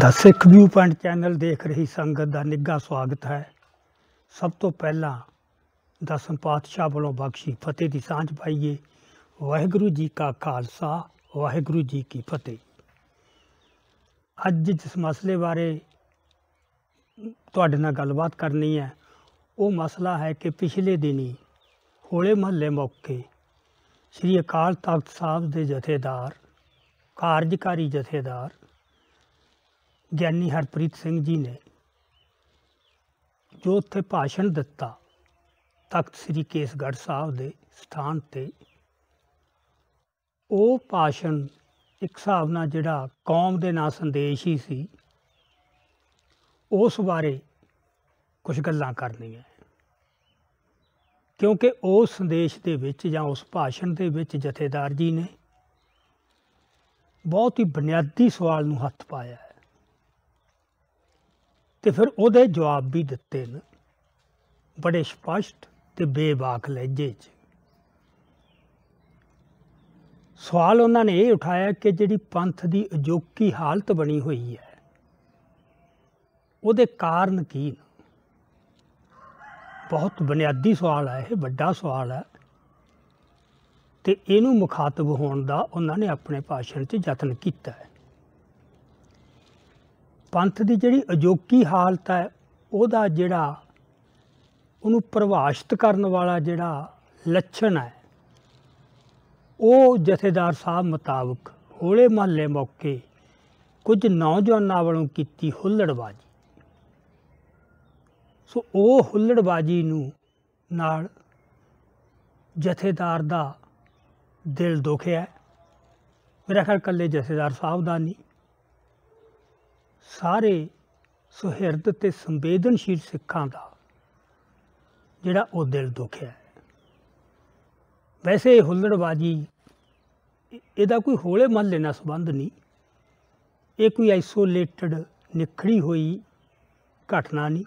ਦਾ Sikh view point channel ਦੇਖ ਰਹੀ ਸੰਗਤ ਦਾ ਨਿੱਘਾ ਸਵਾਗਤ ਹੈ ਸਭ ਤੋਂ ਪਹਿਲਾਂ ਦਸਮ ਪਾਤਸ਼ਾਹ ਵੱਲੋਂ ਬਖਸ਼ੀ ਫਤਿਹ ਦੀ ਸਾਂਝ ਪਾਈਏ ਵਾਹਿਗੁਰੂ ਜੀ ਕਾ ਖਾਲਸਾ ਵਾਹਿਗੁਰੂ ਜੀ ਕੀ ਫਤਿਹ ਅੱਜ ਜਿਸ ਮਸਲੇ ਬਾਰੇ ਤੁਹਾਡੇ ਨਾਲ ਗੱਲਬਾਤ ਕਰਨੀ ਹੈ ਉਹ ਮਸਲਾ ਹੈ ਕਿ ਪਿਛਲੇ ਦਿਨੀ ਹੋਲੇ ਮਹੱਲੇ ਮੌਕੇ ਸ੍ਰੀ ਅਕਾਲ ਤਖਤ ਸਾਹਿਬ ਦੇ ਜਥੇਦਾਰ ਕਾਰਜਕਾਰੀ ਜਥੇਦਾਰ ਗਿਆਨੀ ਹਰਪ੍ਰੀਤ ਸਿੰਘ ਜੀ ਨੇ ਜੋ ਉੱਥੇ ਭਾਸ਼ਣ ਦਿੱਤਾ ਤਖਤ ਸ੍ਰੀ ਕੇਸਗੜ੍ਹ ਸਾਹਿਬ ਦੇ ਸਥਾਨ ਤੇ ਉਹ ਭਾਸ਼ਣ ਇੱਕ ਸਾਵਨਾ ਨਾਲ ਜਿਹੜਾ ਕੌਮ ਦੇ ਨਾਂ ਸੰਦੇਸ਼ ਹੀ ਸੀ ਉਸ ਬਾਰੇ ਕੁਝ ਗੱਲਾਂ ਕਰਨੀਆਂ ਕਿਉਂਕਿ ਉਸ ਸੰਦੇਸ਼ ਦੇ ਵਿੱਚ ਜਾਂ ਉਸ ਭਾਸ਼ਣ ਦੇ ਵਿੱਚ ਜਥੇਦਾਰ ਜੀ ਨੇ ਬਹੁਤ ਹੀ ਬੁਨਿਆਦੀ ਸਵਾਲ ਨੂੰ ਹੱਥ ਪਾਇਆ ਤੇ ਫਿਰ ਉਹਦੇ ਜਵਾਬ ਵੀ ਦਿੱਤੇ ਨੇ ਬੜੇ ਸਪਸ਼ਟ ਤੇ ਬੇਬਾਕ ਲਹਿਜੇ 'ਚ ਸਵਾਲ ਉਹਨਾਂ ਨੇ ਇਹ ਉਠਾਇਆ ਕਿ ਜਿਹੜੀ ਪੰਥ ਦੀ ਅਜੋਕੀ ਹਾਲਤ ਬਣੀ ਹੋਈ ਹੈ ਉਹਦੇ ਕਾਰਨ ਕੀ ਬਹੁਤ ਬੁਨਿਆਦੀ ਸਵਾਲ ਹੈ ਇਹ ਵੱਡਾ ਸਵਾਲ ਹੈ ਤੇ ਇਹਨੂੰ ਮੁਖਾਤਬ ਹੋਣ ਦਾ ਉਹਨਾਂ ਨੇ ਆਪਣੇ ਭਾਸ਼ਣ 'ਚ ਯਤਨ ਕੀਤਾ ਹੈ ਪੰਥ ਦੀ ਜਿਹੜੀ ਅਜੋਕੀ ਹਾਲਤ ਹੈ ਉਹਦਾ ਜਿਹੜਾ ਉਹਨੂੰ ਪ੍ਰਭਾਸ਼ਿਤ ਕਰਨ ਵਾਲਾ ਜਿਹੜਾ ਲੱਛਣ ਹੈ ਉਹ ਜਥੇਦਾਰ ਸਾਹਿਬ ਮੁਤਾਬਕ ਹੋਲੇ ਮਹੱਲੇ ਮੌਕੇ ਕੁਝ ਨੌਜਵਾਨਾਂ ਵੱਲੋਂ ਕੀਤੀ ਹੁੱਲੜਬਾਜ਼ੀ ਸੋ ਉਹ ਹੁੱਲੜਬਾਜ਼ੀ ਨੂੰ ਨਾਲ ਜਥੇਦਾਰ ਦਾ ਦਿਲ ਦੁਖਿਆ ਮੇਰਾ ਖਿਆਲ ਕੱਲੇ ਜਥੇਦਾਰ ਸਾਹਿਬ ਦਾ ਨਹੀਂ ਸਾਰੇ ਸੁਹਿਰਦ ਤੇ ਸੰਵੇਦਨਸ਼ੀਲ ਸਿੱਖਾਂ ਦਾ ਜਿਹੜਾ ਉਹ ਦਿਲ ਦੁਖਿਆ ਵੈਸੇ ਹੁੱਲੜਵਾਜੀ ਇਹਦਾ ਕੋਈ ਹੋਲੇ ਮਹੱਲੇ ਨਾਲ ਸੰਬੰਧ ਨਹੀਂ ਇਹ ਕੋਈ ਆਈਸੋਲੇਟਡ ਨਿਖੜੀ ਹੋਈ ਘਟਨਾ ਨਹੀਂ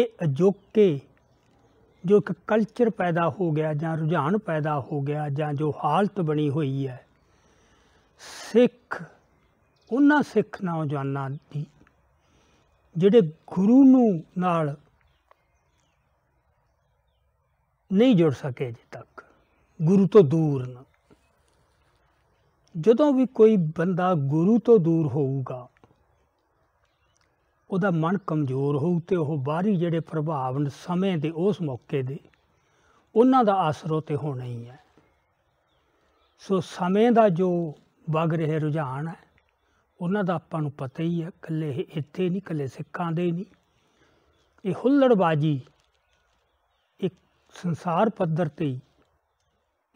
ਇਹ ਅਜੋਕੇ ਜੋ ਇੱਕ ਕਲਚਰ ਪੈਦਾ ਹੋ ਗਿਆ ਜਾਂ ਰੁਝਾਨ ਪੈਦਾ ਹੋ ਗਿਆ ਜਾਂ ਜੋ ਹਾਲਤ ਬਣੀ ਹੋਈ ਹੈ ਸਿੱਖ ਉਹਨਾਂ ਸਿੱਖ ਨੌਜਵਾਨਾਂ ਦੀ ਜਿਹੜੇ ਗੁਰੂ ਨੂੰ ਨਾਲ ਨਹੀਂ ਜੁੜ ਸਕੇ ਜੇ ਤੱਕ ਗੁਰੂ ਤੋਂ ਦੂਰ ਨਾ ਜਦੋਂ ਵੀ ਕੋਈ ਬੰਦਾ ਗੁਰੂ ਤੋਂ ਦੂਰ ਹੋਊਗਾ ਉਹਦਾ ਮਨ ਕਮਜ਼ੋਰ ਹੋਊ ਤੇ ਉਹ ਬਾਹਰੀ ਜਿਹੜੇ ਪ੍ਰਭਾਵ ਨੇ ਸਮੇਂ ਦੇ ਉਸ ਮੌਕੇ ਦੇ ਉਹਨਾਂ ਦਾ ਆਸਰੋ ਤੇ ਹੋਣਾ ਹੀ ਹੈ ਸੋ ਸਮੇਂ ਦਾ ਜੋ ਵਗ ਰਿਹਾ ਰੁਝਾਨ ਹੈ ਉਹਨਾਂ ਦਾ ਆਪਾਂ ਨੂੰ ਪਤਾ ਹੀ ਹੈ ਕੱਲੇ ਇੱਥੇ ਨਹੀਂ ਕੱਲੇ ਸਿੱਖਾਂ ਦੇ ਨਹੀਂ ਇਹ ਹੁੱਲੜਬਾਜੀ ਇੱਕ ਸੰਸਾਰ ਪੱਧਰ ਤੇ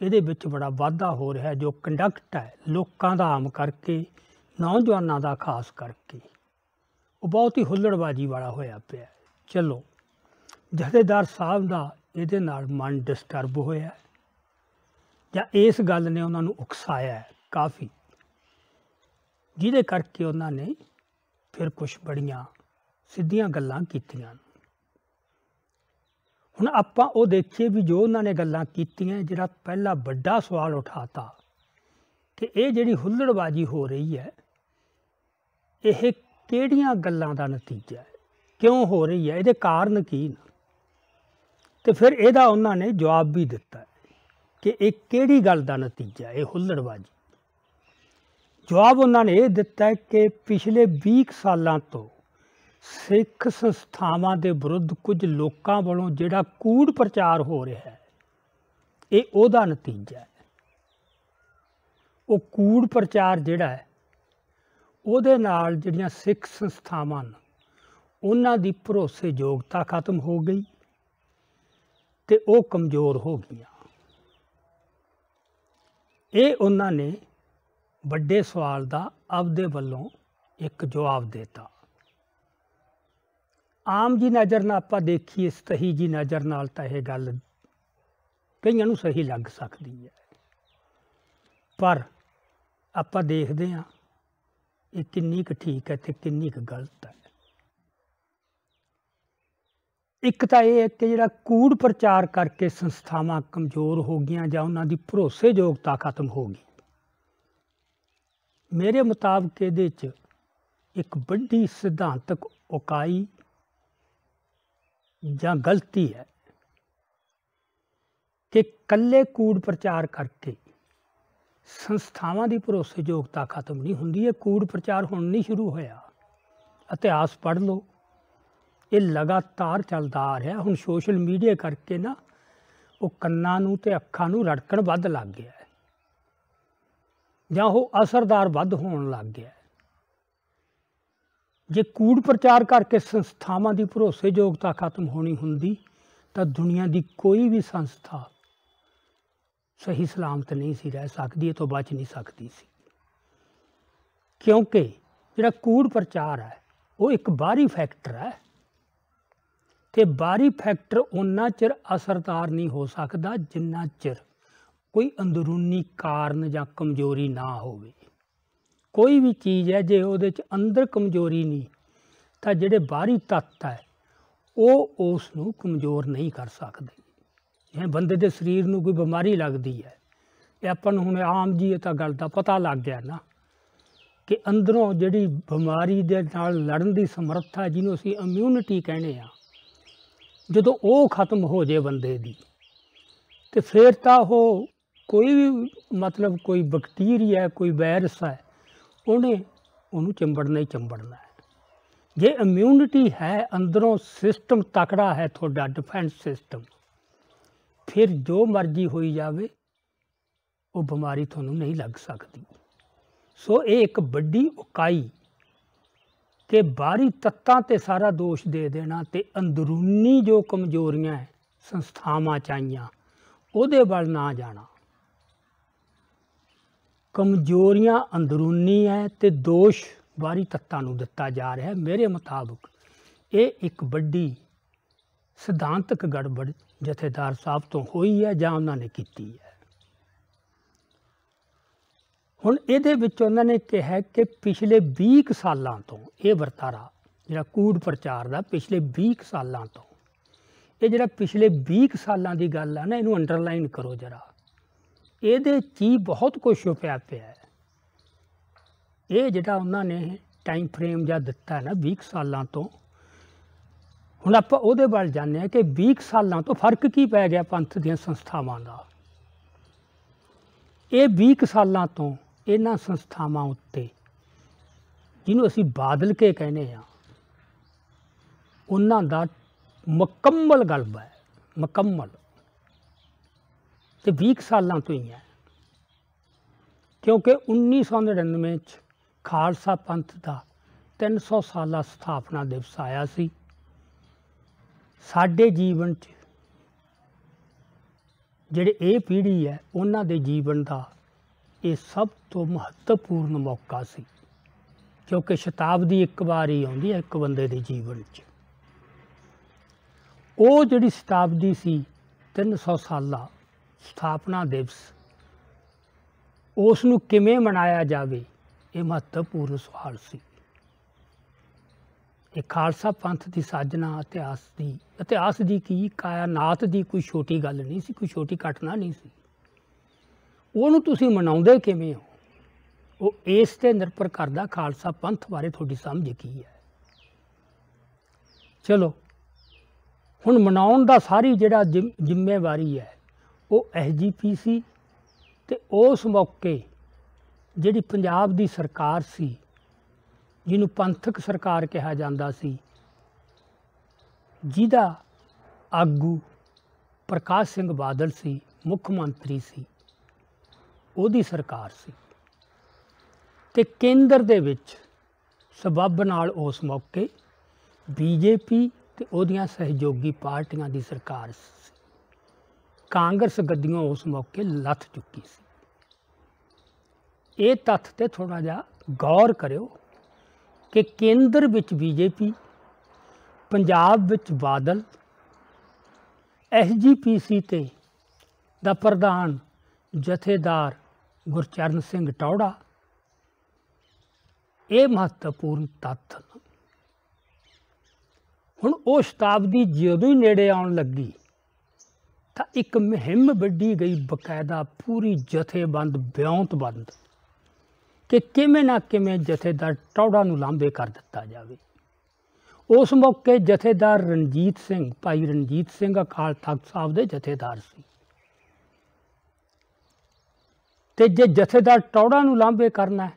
ਇਹਦੇ ਵਿੱਚ ਬੜਾ ਵਾਧਾ ਹੋ ਰਿਹਾ ਜੋ ਕੰਡਕਟ ਹੈ ਲੋਕਾਂ ਦਾ ਆਮ ਕਰਕੇ ਨੌਜਵਾਨਾਂ ਦਾ ਖਾਸ ਕਰਕੇ ਉਹ ਬਹੁਤ ਹੀ ਹੁੱਲੜਬਾਜੀ ਵਾਲਾ ਹੋਇਆ ਪਿਆ ਚਲੋ ਜਥੇਦਾਰ ਸਾਹਿਬ ਦਾ ਇਹਦੇ ਨਾਲ ਮਨ ਡਿਸਟਰਬ ਹੋਇਆ ਜਾਂ ਇਸ ਗੱਲ ਨੇ ਉਹਨਾਂ ਨੂੰ ਉਕਸਾਇਆ ਕਾਫੀ ਜਿਹਦੇ ਕਰਕੇ ਉਹਨਾਂ ਨੇ ਫਿਰ ਕੁਝ ਬੜੀਆਂ ਸਿੱਧੀਆਂ ਗੱਲਾਂ ਕੀਤੀਆਂ ਹੁਣ ਆਪਾਂ ਉਹ ਦੇਖੀਏ ਵੀ ਜੋ ਉਹਨਾਂ ਨੇ ਗੱਲਾਂ ਕੀਤੀਆਂ ਜਿਹੜਾ ਪਹਿਲਾ ਵੱਡਾ ਸਵਾਲ ਉਠਾਤਾ ਕਿ ਇਹ ਜਿਹੜੀ ਹੁੱਲੜਬਾਜੀ ਹੋ ਰਹੀ ਹੈ ਇਹ ਕਿਹੜੀਆਂ ਗੱਲਾਂ ਦਾ ਨਤੀਜਾ ਹੈ ਕਿਉਂ ਹੋ ਰਹੀ ਹੈ ਇਹਦੇ ਕਾਰਨ ਕੀ ਨੇ ਤੇ ਫਿਰ ਇਹਦਾ ਉਹਨਾਂ ਨੇ ਜਵਾਬ ਵੀ ਦਿੱਤਾ ਕਿ ਇਹ ਕਿਹੜੀ ਗੱਲ ਦਾ ਨਤੀਜਾ ਇਹ ਹੁੱਲੜਬਾਜੀ ਜਵਾਬ ਉਹਨਾਂ ਨੇ ਇਹ ਦਿੱਤਾ ਕਿ ਪਿਛਲੇ 20 ਸਾਲਾਂ ਤੋਂ ਸਿੱਖ ਸੰਸਥਾਵਾਂ ਦੇ ਵਿਰੁੱਧ ਕੁਝ ਲੋਕਾਂ ਵੱਲੋਂ ਜਿਹੜਾ ਕੂੜ ਪ੍ਰਚਾਰ ਹੋ ਰਿਹਾ ਹੈ ਇਹ ਉਹਦਾ ਨਤੀਜਾ ਹੈ ਉਹ ਕੂੜ ਪ੍ਰਚਾਰ ਜਿਹੜਾ ਹੈ ਉਹਦੇ ਨਾਲ ਜਿਹੜੀਆਂ ਸਿੱਖ ਸੰਸਥਾਵਾਂ ਨੇ ਉਹਨਾਂ ਦੀ ਭਰੋਸੇਯੋਗਤਾ ਖਤਮ ਹੋ ਗਈ ਤੇ ਉਹ ਕਮਜ਼ੋਰ ਹੋ ਗਈਆਂ ਇਹ ਉਹਨਾਂ ਨੇ ਵੱਡੇ ਸਵਾਲ ਦਾ ਆਪਦੇ ਵੱਲੋਂ ਇੱਕ ਜਵਾਬ ਦਿੱਤਾ ਆਮ ਜੀ ਨਜ਼ਰ ਨਾਲ ਆਪਾਂ ਦੇਖੀਏ ਸਹੀ ਜੀ ਨਜ਼ਰ ਨਾਲ ਤਾਂ ਇਹ ਗੱਲ ਕਈਆਂ ਨੂੰ ਸਹੀ ਲੱਗ ਸਕਦੀ ਹੈ ਪਰ ਆਪਾਂ ਦੇਖਦੇ ਹਾਂ ਇਹ ਕਿੰਨੀ ਕੁ ਠੀਕ ਹੈ ਤੇ ਕਿੰਨੀ ਕੁ ਗਲਤ ਹੈ ਇੱਕ ਤਾਂ ਇਹ ਹੈ ਕਿ ਜਿਹੜਾ ਕੂੜ ਪ੍ਰਚਾਰ ਕਰਕੇ ਸੰਸਥਾਵਾਂ ਕਮਜ਼ੋਰ ਹੋ ਗਈਆਂ ਜਾਂ ਉਹਨਾਂ ਦੀ ਭਰੋਸੇਯੋਗਤਾ ਖਤਮ ਹੋ ਗਈ ਮੇਰੇ ਮੁਤਾਬਕ ਇਹਦੇ 'ਚ ਇੱਕ ਵੱਡੀ ਸਿਧਾਂਤਕ ਉਕਾਈ ਜਾਂ ਗਲਤੀ ਹੈ ਕਿ ਕੱਲੇ ਕੂੜ ਪ੍ਰਚਾਰ ਕਰਕੇ ਸੰਸਥਾਵਾਂ ਦੀ ਭਰੋਸੇਯੋਗਤਾ ਖਤਮ ਨਹੀਂ ਹੁੰਦੀ ਇਹ ਕੂੜ ਪ੍ਰਚਾਰ ਹੁਣ ਨਹੀਂ ਸ਼ੁਰੂ ਹੋਇਆ ਇਤਿਹਾਸ ਪੜ ਲਓ ਇਹ ਲਗਾਤਾਰ ਚੱਲਦਾ ਆ ਰਿਹਾ ਹੁਣ ਸੋਸ਼ਲ ਮੀਡੀਆ ਕਰਕੇ ਨਾ ਉਹ ਕੰਨਾਂ ਨੂੰ ਤੇ ਅੱਖਾਂ ਨੂੰ ਰੜਕਣ ਵੱਧ ਲੱਗ ਗਿਆ ਜਾਂ ਉਹ ਅਸਰਦਾਰ ਵੱਧ ਹੋਣ ਲੱਗ ਗਿਆ ਜੇ ਕੂੜ ਪ੍ਰਚਾਰ ਕਰਕੇ ਸੰਸਥਾਵਾਂ ਦੀ ਭਰੋਸੇਯੋਗਤਾ ਖਤਮ ਹੋਣੀ ਹੁੰਦੀ ਤਾਂ ਦੁਨੀਆ ਦੀ ਕੋਈ ਵੀ ਸੰਸਥਾ ਸਹੀ ਸਲਾਮਤ ਨਹੀਂ ਸੀ ਰਹਿ ਸਕਦੀ ਇਹ ਤੋਂ ਬਚ ਨਹੀਂ ਸਕਦੀ ਸੀ ਕਿਉਂਕਿ ਜਿਹੜਾ ਕੂੜ ਪ੍ਰਚਾਰ ਹੈ ਉਹ ਇੱਕ ਬਾਹਰੀ ਫੈਕਟਰ ਹੈ ਤੇ ਬਾਹਰੀ ਫੈਕਟਰ ਉਹਨਾਂ ਚਿਰ ਅਸਰਦਾਰ ਨਹੀਂ ਹੋ ਸਕਦਾ ਜਿੰਨਾ ਚਿਰ ਕੋਈ ਅੰਦਰੂਨੀ ਕਾਰਨ ਜਾਂ ਕਮਜ਼ੋਰੀ ਨਾ ਹੋਵੇ ਕੋਈ ਵੀ ਚੀਜ਼ ਹੈ ਜੇ ਉਹਦੇ 'ਚ ਅੰਦਰ ਕਮਜ਼ੋਰੀ ਨਹੀਂ ਤਾਂ ਜਿਹੜੇ ਬਾਹਰੀ ਤੱਤ ਹੈ ਉਹ ਉਸ ਨੂੰ ਕਮਜ਼ੋਰ ਨਹੀਂ ਕਰ ਸਕਦੇ ਜੇ ਬੰਦੇ ਦੇ ਸਰੀਰ ਨੂੰ ਕੋਈ ਬਿਮਾਰੀ ਲੱਗਦੀ ਹੈ ਇਹ ਆਪਾਂ ਨੂੰ ਹੁਣ ਆਮ ਜੀ ਤਾਂ ਗੱਲ ਦਾ ਪਤਾ ਲੱਗ ਗਿਆ ਨਾ ਕਿ ਅੰਦਰੋਂ ਜਿਹੜੀ ਬਿਮਾਰੀ ਦੇ ਨਾਲ ਲੜਨ ਦੀ ਸਮਰੱਥਾ ਜਿਹਨੂੰ ਅਸੀਂ ਇਮਿਊਨਿਟੀ ਕਹਿੰਦੇ ਆ ਜਦੋਂ ਉਹ ਖਤਮ ਹੋ ਜੇ ਬੰਦੇ ਦੀ ਤੇ ਫਿਰ ਤਾਂ ਉਹ ਕੋਈ ਵੀ ਮਤਲਬ ਕੋਈ ਬੈਕਟੀਰੀਆ ਕੋਈ ਵਾਇਰਸ ਹੈ ਉਹਨੇ ਉਹਨੂੰ ਚੰਬੜਨਾ ਹੀ ਚੰਬੜਨਾ ਹੈ ਜੇ ਇਮਿਊਨਿਟੀ ਹੈ ਅੰਦਰੋਂ ਸਿਸਟਮ ਤਕੜਾ ਹੈ ਤੁਹਾਡਾ ਡਿਫੈਂਸ ਸਿਸਟਮ ਫਿਰ ਜੋ ਮਰਜ਼ੀ ਹੋਈ ਜਾਵੇ ਉਹ ਬਿਮਾਰੀ ਤੁਹਾਨੂੰ ਨਹੀਂ ਲੱਗ ਸਕਦੀ ਸੋ ਇਹ ਇੱਕ ਵੱਡੀ ਉਕਾਈ ਕਿ ਬਾਹਰੀ ਤੱਤਾਂ ਤੇ ਸਾਰਾ ਦੋਸ਼ ਦੇ ਦੇਣਾ ਤੇ ਅੰਦਰੂਨੀ ਜੋ ਕਮਜ਼ੋਰੀਆਂ ਹੈ ਸੰਸਥਾਵਾਂ ਚਾਹੀਆਂ ਉਹਦੇ ਵੱਲ ਨਾ ਜਾਣਾ ਕਮਜ਼ੋਰੀਆਂ ਅੰਦਰੂਨੀ ਹੈ ਤੇ ਦੋਸ਼ ਬਾਹਰੀ ਤੱਤਾਂ ਨੂੰ ਦਿੱਤਾ ਜਾ ਰਿਹਾ ਹੈ ਮੇਰੇ ਮੁਤਾਬਕ ਇਹ ਇੱਕ ਵੱਡੀ ਸਿਧਾਂਤਕ ਗੜਬੜ ਜਥੇਦਾਰ ਸਾਹਿਬ ਤੋਂ ਹੋਈ ਹੈ ਜਾਂ ਉਹਨਾਂ ਨੇ ਕੀਤੀ ਹੈ ਹੁਣ ਇਹਦੇ ਵਿੱਚ ਉਹਨਾਂ ਨੇ ਕਿਹਾ ਕਿ ਪਿਛਲੇ 20 ਸਾਲਾਂ ਤੋਂ ਇਹ ਵਰਤਾਰਾ ਜਿਹੜਾ ਕੂੜ ਪ੍ਰਚਾਰ ਦਾ ਪਿਛਲੇ 20 ਸਾਲਾਂ ਤੋਂ ਇਹ ਜਿਹੜਾ ਪਿਛਲੇ 20 ਸਾਲਾਂ ਦੀ ਗੱਲ ਆ ਨਾ ਇਹਨੂੰ ਅੰਡਰਲਾਈਨ ਕਰੋ ਜਰਾ ਇਹਦੇ ਕੀ ਬਹੁਤ ਕੁਝ ਛੁਪਿਆ ਪਿਆ ਹੈ ਇਹ ਜਿਹੜਾ ਉਹਨਾਂ ਨੇ ਟਾਈਮ ਫਰੇਮ ਜਾਂ ਦਿੱਤਾ ਨਾ 20 ਸਾਲਾਂ ਤੋਂ ਹੁਣ ਆਪਾਂ ਉਹਦੇ ਵੱਲ ਜਾਣਦੇ ਆ ਕਿ 20 ਸਾਲਾਂ ਤੋਂ ਫਰਕ ਕੀ ਪੈ ਗਿਆ ਪੰਥ ਦੀਆਂ ਸੰਸਥਾਵਾਂ ਦਾ ਇਹ 20 ਸਾਲਾਂ ਤੋਂ ਇਹਨਾਂ ਸੰਸਥਾਵਾਂ ਉੱਤੇ ਜਿਹਨੂੰ ਅਸੀਂ ਬਾਦਲ ਕੇ ਕਹਿੰਦੇ ਆ ਉਹਨਾਂ ਦਾ ਮੁਕੰਮਲ ਗਲਬਾ ਹੈ ਮੁਕੰਮਲ ਤੇ 20 ਸਾਲਾਂ ਤੋਂ ਹੀ ਹੈ ਕਿਉਂਕਿ 1999 ਚ ਖਾਲਸਾ ਪੰਥ ਦਾ 300 ਸਾਲਾ ਸਥਾਪਨਾ ਦਿਵਸ ਆਇਆ ਸੀ ਸਾਡੇ ਜੀਵਨ 'ਚ ਜਿਹੜੇ ਇਹ ਪੀੜ੍ਹੀ ਹੈ ਉਹਨਾਂ ਦੇ ਜੀਵਨ ਦਾ ਇਹ ਸਭ ਤੋਂ ਮਹੱਤਵਪੂਰਨ ਮੌਕਾ ਸੀ ਕਿਉਂਕਿ ਸ਼ਤਾਬਦੀ ਇੱਕ ਵਾਰ ਹੀ ਆਉਂਦੀ ਹੈ ਇੱਕ ਬੰਦੇ ਦੇ ਜੀਵਨ 'ਚ ਉਹ ਜਿਹੜੀ ਸ਼ਤਾਬਦੀ ਸੀ 300 ਸਾਲਾ ਸਥਾਪਨਾ ਦਿਵਸ ਉਸ ਨੂੰ ਕਿਵੇਂ ਮਨਾਇਆ ਜਾਵੇ ਇਹ ਮਹੱਤਵਪੂਰਨ ਸਵਾਲ ਸੀ ਇਹ ਖਾਲਸਾ ਪੰਥ ਦੀ ਸਾਜਨਾ ਇਤਿਹਾਸ ਦੀ ਇਤਿਹਾਸ ਦੀ ਕੀ ਕਾਇਨਾਤ ਦੀ ਕੋਈ ਛੋਟੀ ਗੱਲ ਨਹੀਂ ਸੀ ਕੋਈ ਛੋਟੀ ਘਟਨਾ ਨਹੀਂ ਸੀ ਉਹਨੂੰ ਤੁਸੀਂ ਮਨਾਉਂਦੇ ਕਿਵੇਂ ਹੋ ਉਹ ਇਸ ਤੇ ਨਿਰਭਰ ਕਰਦਾ ਖਾਲਸਾ ਪੰਥ ਬਾਰੇ ਤੁਹਾਡੀ ਸਮਝ ਕੀ ਹੈ ਚਲੋ ਹੁਣ ਮਨਾਉਣ ਦਾ ਸਾਰੀ ਜਿਹੜਾ ਜ਼ਿੰਮੇਵਾਰੀ ਹੈ ਉਹ ਐਸਜੀਪੀ ਸੀ ਤੇ ਉਸ ਮੌਕੇ ਜਿਹੜੀ ਪੰਜਾਬ ਦੀ ਸਰਕਾਰ ਸੀ ਜਿਹਨੂੰ ਪੰਥਕ ਸਰਕਾਰ ਕਿਹਾ ਜਾਂਦਾ ਸੀ ਜਿਹਦਾ ਆਗੂ ਪ੍ਰਕਾਸ਼ ਸਿੰਘ ਬਾਦਲ ਸੀ ਮੁੱਖ ਮੰਤਰੀ ਸੀ ਉਹਦੀ ਸਰਕਾਰ ਸੀ ਤੇ ਕੇਂਦਰ ਦੇ ਵਿੱਚ ਸਬੱਬ ਨਾਲ ਉਸ ਮੌਕੇ ਬੀਜੇਪੀ ਤੇ ਉਹਦੀਆਂ ਸਹਿਯੋਗੀ ਪਾਰਟੀਆਂ ਦੀ ਸਰਕਾਰ ਸੀ ਕਾਂਗਰਸ ਗੱਦੀਆਂ ਉਸ ਮੌਕੇ ਲੱਥ ਚੁੱਕੀ ਸੀ ਇਹ ਤੱਥ ਤੇ ਥੋੜਾ ਜਿਹਾ ਗੌਰ ਕਰਿਓ ਕਿ ਕੇਂਦਰ ਵਿੱਚ ਬੀਜੇਪੀ ਪੰਜਾਬ ਵਿੱਚ ਬਾਦਲ ਐਸਜੀਪੀਸੀ ਤੇ ਦਾ ਪ੍ਰਧਾਨ ਜਥੇਦਾਰ ਗੁਰਚਰਨ ਸਿੰਘ ਟੌੜਾ ਇਹ ਮਹੱਤਵਪੂਰਨ ਤੱਥ ਹੁਣ ਉਹ ਸ਼ਤਾਬਦੀ ਜਦੋਂ ਹੀ ਨੇੜੇ ਆਉਣ ਲੱਗੀ ਤਾਂ ਇੱਕ ਮਹਿੰਮ ਵੱਡੀ ਗਈ ਬਕਾਇਦਾ ਪੂਰੀ ਜਥੇਬੰਦ ਬਿਉਂਤਬੰਦ ਕਿ ਕਿਵੇਂ ਨਾ ਕਿਵੇਂ ਜਥੇਦਾਰ ਟੌੜਾ ਨੂੰ ਲਾਂਬੇ ਕਰ ਦਿੱਤਾ ਜਾਵੇ ਉਸ ਮੌਕੇ ਜਥੇਦਾਰ ਰਣਜੀਤ ਸਿੰਘ ਭਾਈ ਰਣਜੀਤ ਸਿੰਘ ਅਕਾਲ ਤਖਤ ਸਾਹਿਬ ਦੇ ਜਥੇਦਾਰ ਸੀ ਤੇ ਜੇ ਜਥੇਦਾਰ ਟੌੜਾ ਨੂੰ ਲਾਂਬੇ ਕਰਨਾ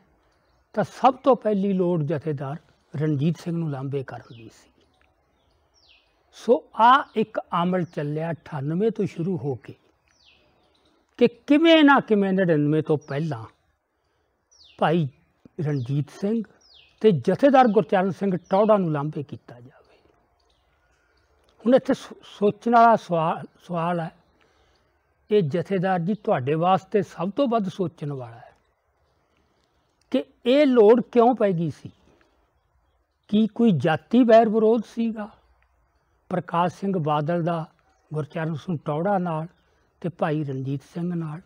ਤਾਂ ਸਭ ਤੋਂ ਪਹਿਲੀ ਲੋੜ ਜਥੇਦਾਰ ਰਣਜੀਤ ਸਿੰਘ ਨੂੰ ਲਾਂਬੇ ਕਰਨ ਦੀ ਸੀ ਸੋ ਆ ਇੱਕ ਅਮਲ ਚੱਲਿਆ 98 ਤੋਂ ਸ਼ੁਰੂ ਹੋ ਕੇ ਕਿ ਕਿਵੇਂ ਨਾ ਕਿਵੇਂ 99 ਤੋਂ ਪਹਿਲਾਂ ਭਾਈ ਰਣਜੀਤ ਸਿੰਘ ਤੇ ਜਥੇਦਾਰ ਗੁਰਚਰਨ ਸਿੰਘ ਟੌੜਾ ਨੂੰ ਲਾਂਭੇ ਕੀਤਾ ਜਾਵੇ ਹੁਣ ਇੱਥੇ ਸੋਚਣ ਵਾਲਾ ਸਵਾਲ ਸਵਾਲ ਹੈ ਇਹ ਜਥੇਦਾਰ ਜੀ ਤੁਹਾਡੇ ਵਾਸਤੇ ਸਭ ਤੋਂ ਵੱਧ ਸੋਚਣ ਵਾਲਾ ਹੈ ਕਿ ਇਹ ਲੋੜ ਕਿਉਂ ਪੈ ਗਈ ਸੀ ਕੀ ਕੋਈ ਜਾਤੀ ਵੈਰ ਵਿਰੋਧ ਸੀਗਾ ਪ੍ਰਕਾਸ਼ ਸਿੰਘ ਬਾਦਲ ਦਾ ਗੁਰਚਰਨ ਸਿੰਘ ਟੌੜਾ ਨਾਲ ਤੇ ਭਾਈ ਰਣਜੀਤ ਸਿੰਘ ਨਾਲ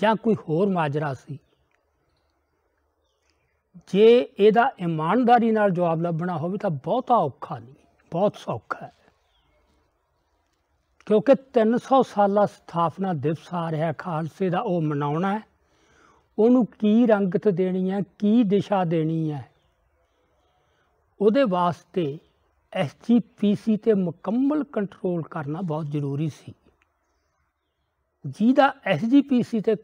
ਜਾਂ ਕੋਈ ਹੋਰ ਮਾਜਰਾ ਸੀ ਜੇ ਇਹਦਾ ਇਮਾਨਦਾਰੀ ਨਾਲ ਜਵਾਬ ਲੱਭਣਾ ਹੋਵੇ ਤਾਂ ਬਹੁਤਾ ਔਖਾ ਨਹੀਂ ਬਹੁਤ ਸੌਖਾ ਹੈ ਕਿਉਂਕਿ 300 ਸਾਲਾ ਸਥਾਪਨਾ ਦਿਵਸ ਆ ਰਿਹਾ ਖਾਲਸੇ ਦਾ ਉਹ ਮਨਾਉਣਾ ਹੈ ਉਹਨੂੰ ਕੀ ਰੰਗਤ ਦੇਣੀ ਹੈ ਕੀ ਦਿਸ਼ਾ ਦੇਣੀ ਹੈ ਉਹਦੇ ਵਾਸਤੇ ਐਸਜੀਪੀਸੀ ਤੇ ਮੁਕੰਮਲ ਕੰਟਰੋਲ ਕਰਨਾ ਬਹੁਤ ਜ਼ਰੂਰੀ ਸੀ ਜਿਹਦਾ ਐਸਜੀਪੀਸੀ ਤੇ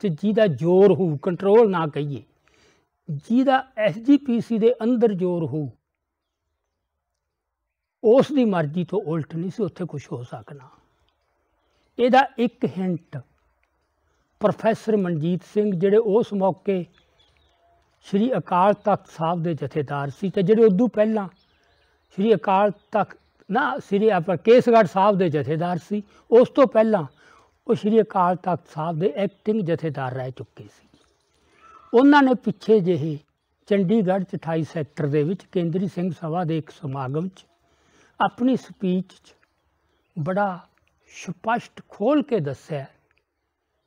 ਤੇ ਜਿਹਦਾ ਜ਼ੋਰ ਹੋ ਕੰਟਰੋਲ ਨਾ ਕਹੀਏ ਜਿਹਦਾ ਐਸਜੀਪੀਸੀ ਦੇ ਅੰਦਰ ਜ਼ੋਰ ਹੋ ਉਸ ਦੀ ਮਰਜ਼ੀ ਤੋਂ ਉਲਟ ਨਹੀਂ ਸੀ ਉੱਥੇ ਕੁਝ ਹੋ ਸਕਣਾ ਇਹਦਾ ਇੱਕ ਹਿੰਟ ਪ੍ਰੋਫੈਸਰ ਮਨਜੀਤ ਸਿੰਘ ਜਿਹੜੇ ਉਸ ਮੌਕੇ ਸ੍ਰੀ ਅਕਾਲ ਤਖਤ ਸਾਹਿਬ ਦੇ ਜਥੇਦਾਰ ਸੀ ਤੇ ਜਿਹੜੇ ਉਦੋਂ ਪਹਿਲਾਂ ਸ੍ਰੀ ਅਕਾਲ ਤਖਤ ਨਾ ਸ੍ਰੀ ਆਪਰ ਕੇਸਗੜ੍ਹ ਸਾਹਿਬ ਦੇ ਜਥੇਦਾਰ ਸੀ ਉਸ ਤੋਂ ਪਹਿਲਾਂ ਉਹ ਸ੍ਰੀ ਅਕਾਲ ਤਖਤ ਸਾਹਿਬ ਦੇ ਐਕਟਿੰਗ ਜਥੇਦਾਰ ਰਹਿ ਚੁੱਕੇ ਸੀ ਉਹਨਾਂ ਨੇ ਪਿੱਛੇ ਜਿਹੇ ਚੰਡੀਗੜ੍ਹ 'ਚ 28 ਸੈਕਟਰ ਦੇ ਵਿੱਚ ਕੇਂਦਰੀ ਸਿੰਘ ਸਭਾ ਦੇ ਇੱਕ ਸਮਾਗਮ 'ਚ ਆਪਣੀ ਸਪੀਚ 'ਚ ਬੜਾ ਸਪਸ਼ਟ ਖੋਲ ਕੇ ਦੱਸਿਆ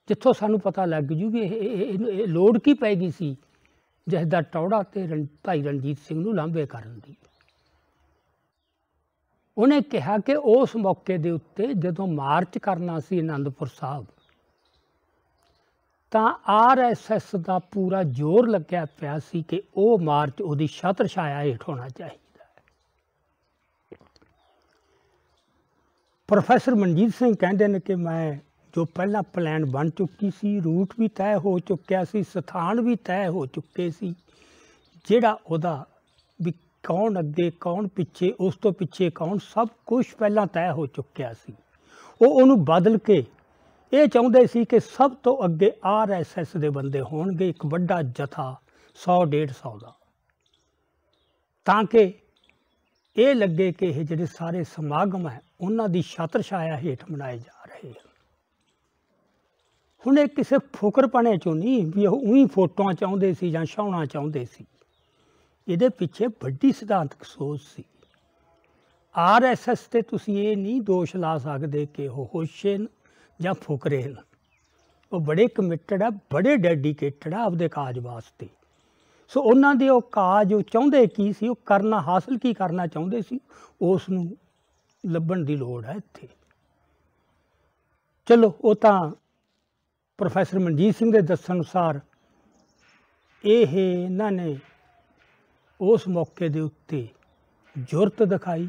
ਜਿੱਥੋਂ ਸਾਨੂੰ ਪਤਾ ਲੱਗ ਜੂ ਵੀ ਇਹ ਲੋੜ ਕੀ ਪੈ ਗਈ ਸੀ ਜਿਸ ਦਾ ਟੌੜਾ ਤੇ ਭਾਈ ਰਣਜੀਤ ਸਿੰਘ ਨੂੰ ਲਾਂਬੇ ਕਰਨ ਦੀ ਉਹਨੇ ਕਿਹਾ ਕਿ ਉਸ ਮੌਕੇ ਦੇ ਉੱਤੇ ਜਦੋਂ ਮਾਰਚ ਕਰਨਾ ਸੀ ਆਨੰਦਪੁਰ ਸਾਹਿਬ ਤਾਂ ਆਰਐਸਐਸ ਦਾ ਪੂਰਾ ਜ਼ੋਰ ਲੱਗਿਆ ਪਿਆ ਸੀ ਕਿ ਉਹ ਮਾਰਚ ਉਹਦੀ ਛਤਰ ਛਾਇਆ ਹੇਠ ਹੋਣਾ ਚਾਹੀਦਾ ਪ੍ਰੋਫੈਸਰ ਮਨਜੀਤ ਸਿੰਘ ਕਹਿੰਦੇ ਨੇ ਕਿ ਮੈਂ ਤੋਂ ਪਹਿਲਾਂ ਪਲਾਨ ਬਣ ਚੁੱਕੀ ਸੀ ਰੂਟ ਵੀ ਤੈਅ ਹੋ ਚੁੱਕਿਆ ਸੀ ਸਥਾਨ ਵੀ ਤੈਅ ਹੋ ਚੁੱਕੇ ਸੀ ਜਿਹੜਾ ਉਹਦਾ ਵੀ ਕੌਣ ਅੱਗੇ ਕੌਣ ਪਿੱਛੇ ਉਸ ਤੋਂ ਪਿੱਛੇ ਕੌਣ ਸਭ ਕੁਝ ਪਹਿਲਾਂ ਤੈਅ ਹੋ ਚੁੱਕਿਆ ਸੀ ਉਹ ਉਹਨੂੰ ਬਦਲ ਕੇ ਇਹ ਚਾਹੁੰਦੇ ਸੀ ਕਿ ਸਭ ਤੋਂ ਅੱਗੇ ਆਰਐਸਐਸ ਦੇ ਬੰਦੇ ਹੋਣਗੇ ਇੱਕ ਵੱਡਾ ਜਥਾ 100 150 ਦਾ ਤਾਂ ਕਿ ਇਹ ਲੱਗੇ ਕਿ ਇਹ ਜਿਹੜੇ ਸਾਰੇ ਸਮਾਗਮ ਹੈ ਉਹਨਾਂ ਦੀ ਛਤਰ ਛਾਇਆ ਹੇਠ ਮਨਾਏ ਜਾ ਰਹੇ ਹਨ ਹੁਣ ਇਹ ਕਿਸੇ ਪਾਣੇ ਚੋਂ ਨਹੀਂ ਵੀ ਉਹ ਉਹੀ ਫੋਟੋਆਂ ਚਾਹੁੰਦੇ ਸੀ ਜਾਂ ਛਾਉਣਾ ਚਾਹੁੰਦੇ ਸੀ ਇਹਦੇ ਪਿੱਛੇ ਵੱਡੀ ਸਿਧਾਂਤਕ ਸੋਚ ਸੀ ਆਰਐਸਐਸ ਤੇ ਤੁਸੀਂ ਇਹ ਨਹੀਂ ਦੋਸ਼ ਲਾ ਸਕਦੇ ਕਿ ਉਹ ਹੋਸ਼ੇ ਜਾਂ ਫੁਕਰੇ ਹਨ ਉਹ ਬੜੇ ਕਮਿਟਡ ਆ ਬੜੇ ਡੈਡੀਕੇਟਡ ਆ ਆਪਦੇ ਕਾਜ ਵਾਸਤੇ ਸੋ ਉਹਨਾਂ ਦੇ ਉਹ ਕਾਜ ਉਹ ਚਾਹੁੰਦੇ ਕੀ ਸੀ ਉਹ ਕਰਨਾ ਹਾਸਲ ਕੀ ਕਰਨਾ ਚਾਹੁੰਦੇ ਸੀ ਉਸ ਨੂੰ ਲੱਭਣ ਦੀ ਲੋੜ ਹੈ ਇੱਥੇ ਚਲੋ ਉਹ ਤਾਂ ਪ੍ਰੋਫੈਸਰ ਮਨਜੀਤ ਸਿੰਘ ਦੇ ਦੱਸਣ ਅਨੁਸਾਰ ਇਹ ਇਹਨਾਂ ਨੇ ਉਸ ਮੌਕੇ ਦੇ ਉੱਤੇ ਜੁਰਤ ਦਿਖਾਈ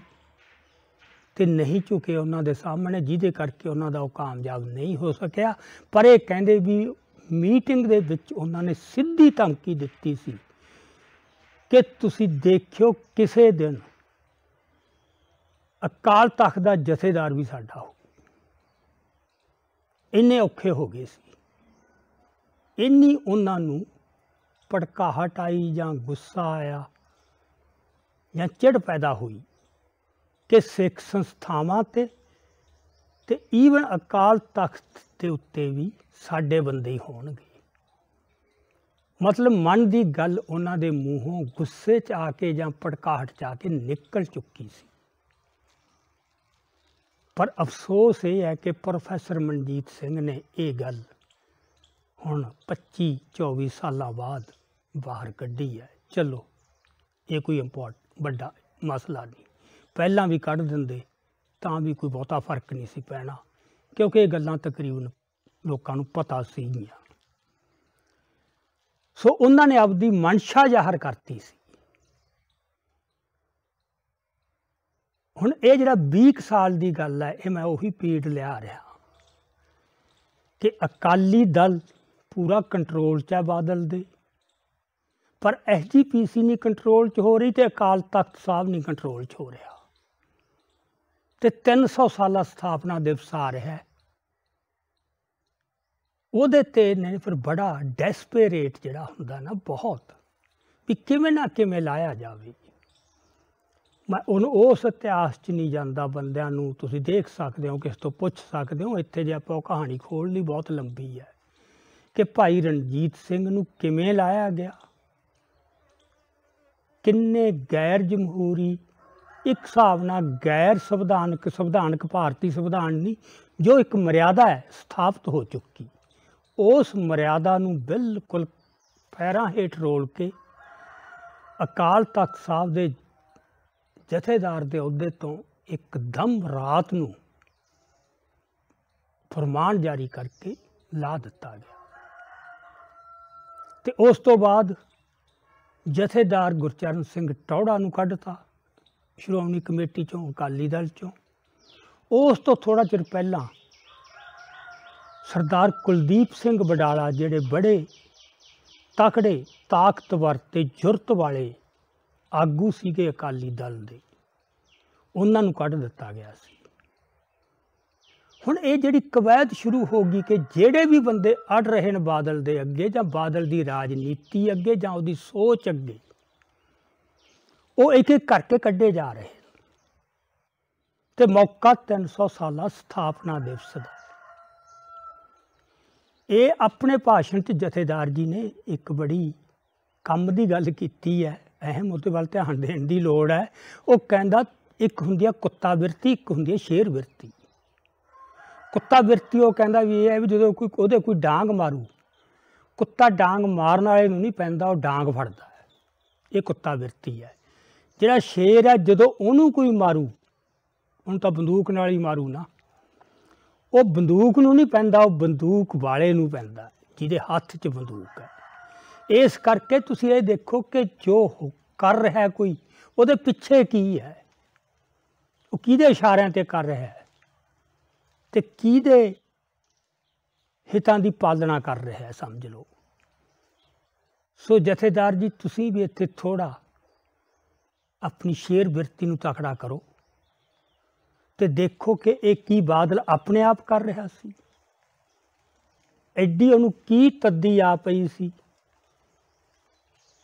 ਤੇ ਨਹੀਂ ਝੁਕੇ ਉਹਨਾਂ ਦੇ ਸਾਹਮਣੇ ਜਿਹਦੇ ਕਰਕੇ ਉਹਨਾਂ ਦਾ ਉਹ ਕਾਮਯਾਬ ਨਹੀਂ ਹੋ ਸਕਿਆ ਪਰ ਇਹ ਕਹਿੰਦੇ ਵੀ ਮੀਟਿੰਗ ਦੇ ਵਿੱਚ ਉਹਨਾਂ ਨੇ ਸਿੱਧੀ ਧਮਕੀ ਦਿੱਤੀ ਸੀ ਕਿ ਤੁਸੀਂ ਦੇਖਿਓ ਕਿਸੇ ਦਿਨ ਅਕਾਲ ਤਖਤ ਦਾ ਜਥੇਦਾਰ ਵੀ ਸਾਡਾ ਹੋ ਇੰਨੇ ਔਖੇ ਹੋ ਗਏ ਸੀ ਇੰਨੀ ਉਹਨਾਂ ਨੂੰ ਪੜਕਾ ਆਈ ਜਾਂ ਗੁੱਸਾ ਆਇਆ ਜਾਂ ਚਿੜ ਪੈਦਾ ਹੋਈ ਕਿ ਸਿੱਖ ਸੰਸਥਾਵਾਂ ਤੇ ਤੇ ਈਵਨ ਅਕਾਲ ਤਖਤ ਦੇ ਉੱਤੇ ਵੀ ਸਾਡੇ ਬੰਦੇ ਹੀ ਹੋਣਗੇ ਮਤਲਬ ਮਨ ਦੀ ਗੱਲ ਉਹਨਾਂ ਦੇ ਮੂੰਹੋਂ ਗੁੱਸੇ 'ਚ ਆ ਕੇ ਜਾਂ ਪੜਕਾਹਟ 'ਚ ਆ ਕੇ ਨਿਕਲ ਚੁੱਕੀ ਸੀ ਪਰ ਅਫਸੋਸ ਇਹ ਹੈ ਕਿ ਪ੍ਰੋਫੈਸਰ ਮਨਜੀਤ ਸਿੰਘ ਨੇ ਇਹ ਗੱਲ ਹੁਣ 25 24 ਸਾਲਾਂ ਬਾਅਦ ਬਾਹਰ ਕੱਢੀ ਹੈ ਚਲੋ ਇਹ ਕੋਈ ਇੰਪੋਰਟ ਵੱਡਾ ਮਸਲਾ ਨਹੀਂ ਪਹਿਲਾਂ ਵੀ ਕੱਢ ਦਿੰਦੇ ਤਾਂ ਵੀ ਕੋਈ ਬਹੁਤਾ ਫਰਕ ਨਹੀਂ ਸੀ ਪੈਣਾ ਕਿਉਂਕਿ ਇਹ ਗੱਲਾਂ ਤਕਰੀਬਨ ਲੋਕਾਂ ਨੂੰ ਪਤਾ ਗਿਆ ਸੋ ਉਹਨਾਂ ਨੇ ਆਪਦੀ ਮਨਸ਼ਾ ਜ਼ਾਹਰ ਕਰਤੀ ਸੀ ਹੁਣ ਇਹ ਜਿਹੜਾ 20 ਸਾਲ ਦੀ ਗੱਲ ਹੈ ਇਹ ਮੈਂ ਉਹੀ ਪੀੜ ਲਿਆ ਰਿਹਾ ਕਿ ਅਕਾਲੀ ਦਲ ਪੂਰਾ ਕੰਟਰੋਲ 'ਚ ਹੈ ਬਾਦਲ ਦੇ ਪਰ ਐਸਜੀਪੀਸੀ ਨਹੀਂ ਕੰਟਰੋਲ 'ਚ ਹੋ ਰਹੀ ਤੇ ਅਕਾਲ ਤਖਤ ਸਾਹਿਬ ਨਹੀਂ ਕੰਟਰੋਲ 'ਚ ਹੋ ਰਿਹਾ ਤੇ 300 ਸਾਲਾ ਸਥਾਪਨਾ ਦਿਵਸ ਆ ਰਿਹਾ ਹੈ ਉਹਦੇ ਤੇ ਨੇ ਫਿਰ ਬੜਾ ਡੈਸਪੇਰੇਟ ਜਿਹੜਾ ਹੁੰਦਾ ਨਾ ਬਹੁਤ ਵੀ ਕਿਵੇਂ ਨਾ ਕਿਵੇਂ ਲਾਇਆ ਜਾਵੇ ਮੈਂ ਉਹ ਉਸ ਇਤਿਹਾਸ 'ਚ ਨਹੀਂ ਜਾਂਦਾ ਬੰਦਿਆਂ ਨੂੰ ਤੁਸੀਂ ਦੇਖ ਸਕਦੇ ਹੋ ਕਿਸ ਤੋਂ ਪੁੱਛ ਸਕਦੇ ਹੋ ਇੱਥੇ ਜੇ ਆਪਾਂ ਕਹਾਣੀ ਲਈ ਬਹੁਤ ਲੰਬੀ ਹੈ ਕਿ ਭਾਈ ਰਣਜੀਤ ਸਿੰਘ ਨੂੰ ਕਿਵੇਂ ਲਾਇਆ ਗਿਆ ਕਿੰਨੇ ਗੈਰ ਜਮਹੂਰੀ ਇੱਕ ਹਿਸਾਬ ਨਾਲ ਗੈਰ ਸੰਵਿਧਾਨਕ ਸੰਵਿਧਾਨਕ ਭਾਰਤੀ ਸੰਵਿਧਾਨ ਨਹੀਂ ਜੋ ਇੱਕ ਮਰਿਆਦਾ ਹੈ ਸਥਾਪਿਤ ਹੋ ਚੁੱਕੀ ਉਸ ਮਰਿਆਦਾ ਨੂੰ ਬਿਲਕੁਲ ਪੈਰਾਂ ਹੇਠ ਰੋਲ ਕੇ ਅਕਾਲ ਤਖਤ ਸਾਹਿਬ ਦੇ ਜਥੇਦਾਰ ਦੇ ਅਹੁਦੇ ਤੋਂ ਇੱਕਦਮ ਰਾਤ ਨੂੰ ਫਰਮਾਨ ਜਾਰੀ ਕਰਕੇ ਲਾ ਦਿੱਤਾ ਗਿਆ ਤੇ ਉਸ ਤੋਂ ਬਾਅਦ ਜਥੇਦਾਰ ਗੁਰਚਰਨ ਸਿੰਘ ਟੌੜਾ ਨੂੰ ਕੱਢਤਾ ਸ਼੍ਰੋਮਣੀ ਕਮੇਟੀ ਚੋਂ ਅਕਾਲੀ ਦਲ ਚੋਂ ਉਸ ਤੋਂ ਥੋੜਾ ਚਿਰ ਪਹਿਲਾਂ ਸਰਦਾਰ ਕੁਲਦੀਪ ਸਿੰਘ ਬਡਾਲਾ ਜਿਹੜੇ ਬੜੇ ਤਕੜੇ ਤਾਕਤਵਰ ਤੇ ਜੁਰਤ ਵਾਲੇ ਆਗੂ ਸੀਗੇ ਅਕਾਲੀ ਦਲ ਦੇ ਉਹਨਾਂ ਨੂੰ ਕੱਢ ਦਿੱਤਾ ਗਿਆ ਸੀ ਹੁਣ ਇਹ ਜਿਹੜੀ ਕਵਾਇਦ ਸ਼ੁਰੂ ਹੋ ਗਈ ਕਿ ਜਿਹੜੇ ਵੀ ਬੰਦੇ ਅੜ ਰਹੇ ਨੇ ਬਾਦਲ ਦੇ ਅੱਗੇ ਜਾਂ ਬਾਦਲ ਦੀ ਰਾਜਨੀਤੀ ਅੱਗੇ ਜਾਂ ਉਹਦੀ ਸੋਚ ਅੱਗੇ ਉਹ ਇੱਕ ਇੱਕ ਕਰਕੇ ਕੱਢੇ ਜਾ ਰਹੇ ਤੇ ਮੌਕਾ 300 ਸਾਲਾ ਸਥਾਪਨਾ ਦਿਵਸ ਦਾ ਇਹ ਆਪਣੇ ਭਾਸ਼ਣ 'ਚ ਜਥੇਦਾਰ ਜੀ ਨੇ ਇੱਕ ਬੜੀ ਕੰਮ ਦੀ ਗੱਲ ਕੀਤੀ ਹੈ ਅਹਿਮ ਉਹਦੇ ਵੱਲ ਧਿਆਨ ਦੇਣ ਦੀ ਲੋੜ ਹੈ ਉਹ ਕਹਿੰਦਾ ਇੱਕ ਹੁੰਦੀ ਹੈ ਕੁੱਤਾ ਵਿਰਤੀ ਇੱਕ ਹੁੰਦੀ ਹੈ ਸ਼ੇਰ ਵਿਰਤੀ ਕੁੱਤਾ ਬਿਰਤੀ ਉਹ ਕਹਿੰਦਾ ਵੀ ਇਹ ਹੈ ਵੀ ਜਦੋਂ ਕੋਈ ਉਹਦੇ ਕੋਈ ਡਾਂਗ ਮਾਰੂ ਕੁੱਤਾ ਡਾਂਗ ਮਾਰਨ ਵਾਲੇ ਨੂੰ ਨਹੀਂ ਪੈਂਦਾ ਉਹ ਡਾਂਗ ਫੜਦਾ ਹੈ ਇਹ ਕੁੱਤਾ ਵਰਤੀ ਹੈ ਜਿਹੜਾ ਸ਼ੇਰ ਹੈ ਜਦੋਂ ਉਹਨੂੰ ਕੋਈ ਮਾਰੂ ਉਹਨੂੰ ਤਾਂ ਬੰਦੂਕ ਨਾਲ ਹੀ ਮਾਰੂ ਨਾ ਉਹ ਬੰਦੂਕ ਨੂੰ ਨਹੀਂ ਪੈਂਦਾ ਉਹ ਬੰਦੂਕ ਵਾਲੇ ਨੂੰ ਪੈਂਦਾ ਜਿਹਦੇ ਹੱਥ 'ਚ ਬੰਦੂਕ ਹੈ ਇਸ ਕਰਕੇ ਤੁਸੀਂ ਇਹ ਦੇਖੋ ਕਿ ਜੋ ਕਰ ਰਿਹਾ ਕੋਈ ਉਹਦੇ ਪਿੱਛੇ ਕੀ ਹੈ ਉਹ ਕਿਹਦੇ ਇਸ਼ਾਰਿਆਂ ਤੇ ਕਰ ਰਿਹਾ ਹੈ ਤੇ ਦੇ ਹਿੱਤਾਂ ਦੀ ਪਾਲਣਾ ਕਰ ਰਿਹਾ ਹੈ ਸਮਝ ਲਓ ਸੋ ਜਥੇਦਾਰ ਜੀ ਤੁਸੀਂ ਵੀ ਇੱਥੇ ਥੋੜਾ ਆਪਣੀ ਸ਼ੇਰ ਵਰਤੀ ਨੂੰ ਤਕੜਾ ਕਰੋ ਤੇ ਦੇਖੋ ਕਿ ਇਹ ਕੀ ਬਾਦਲ ਆਪਣੇ ਆਪ ਕਰ ਰਿਹਾ ਸੀ ਐਡੀ ਉਹਨੂੰ ਕੀ ਤੱਦੀ ਆ ਪਈ ਸੀ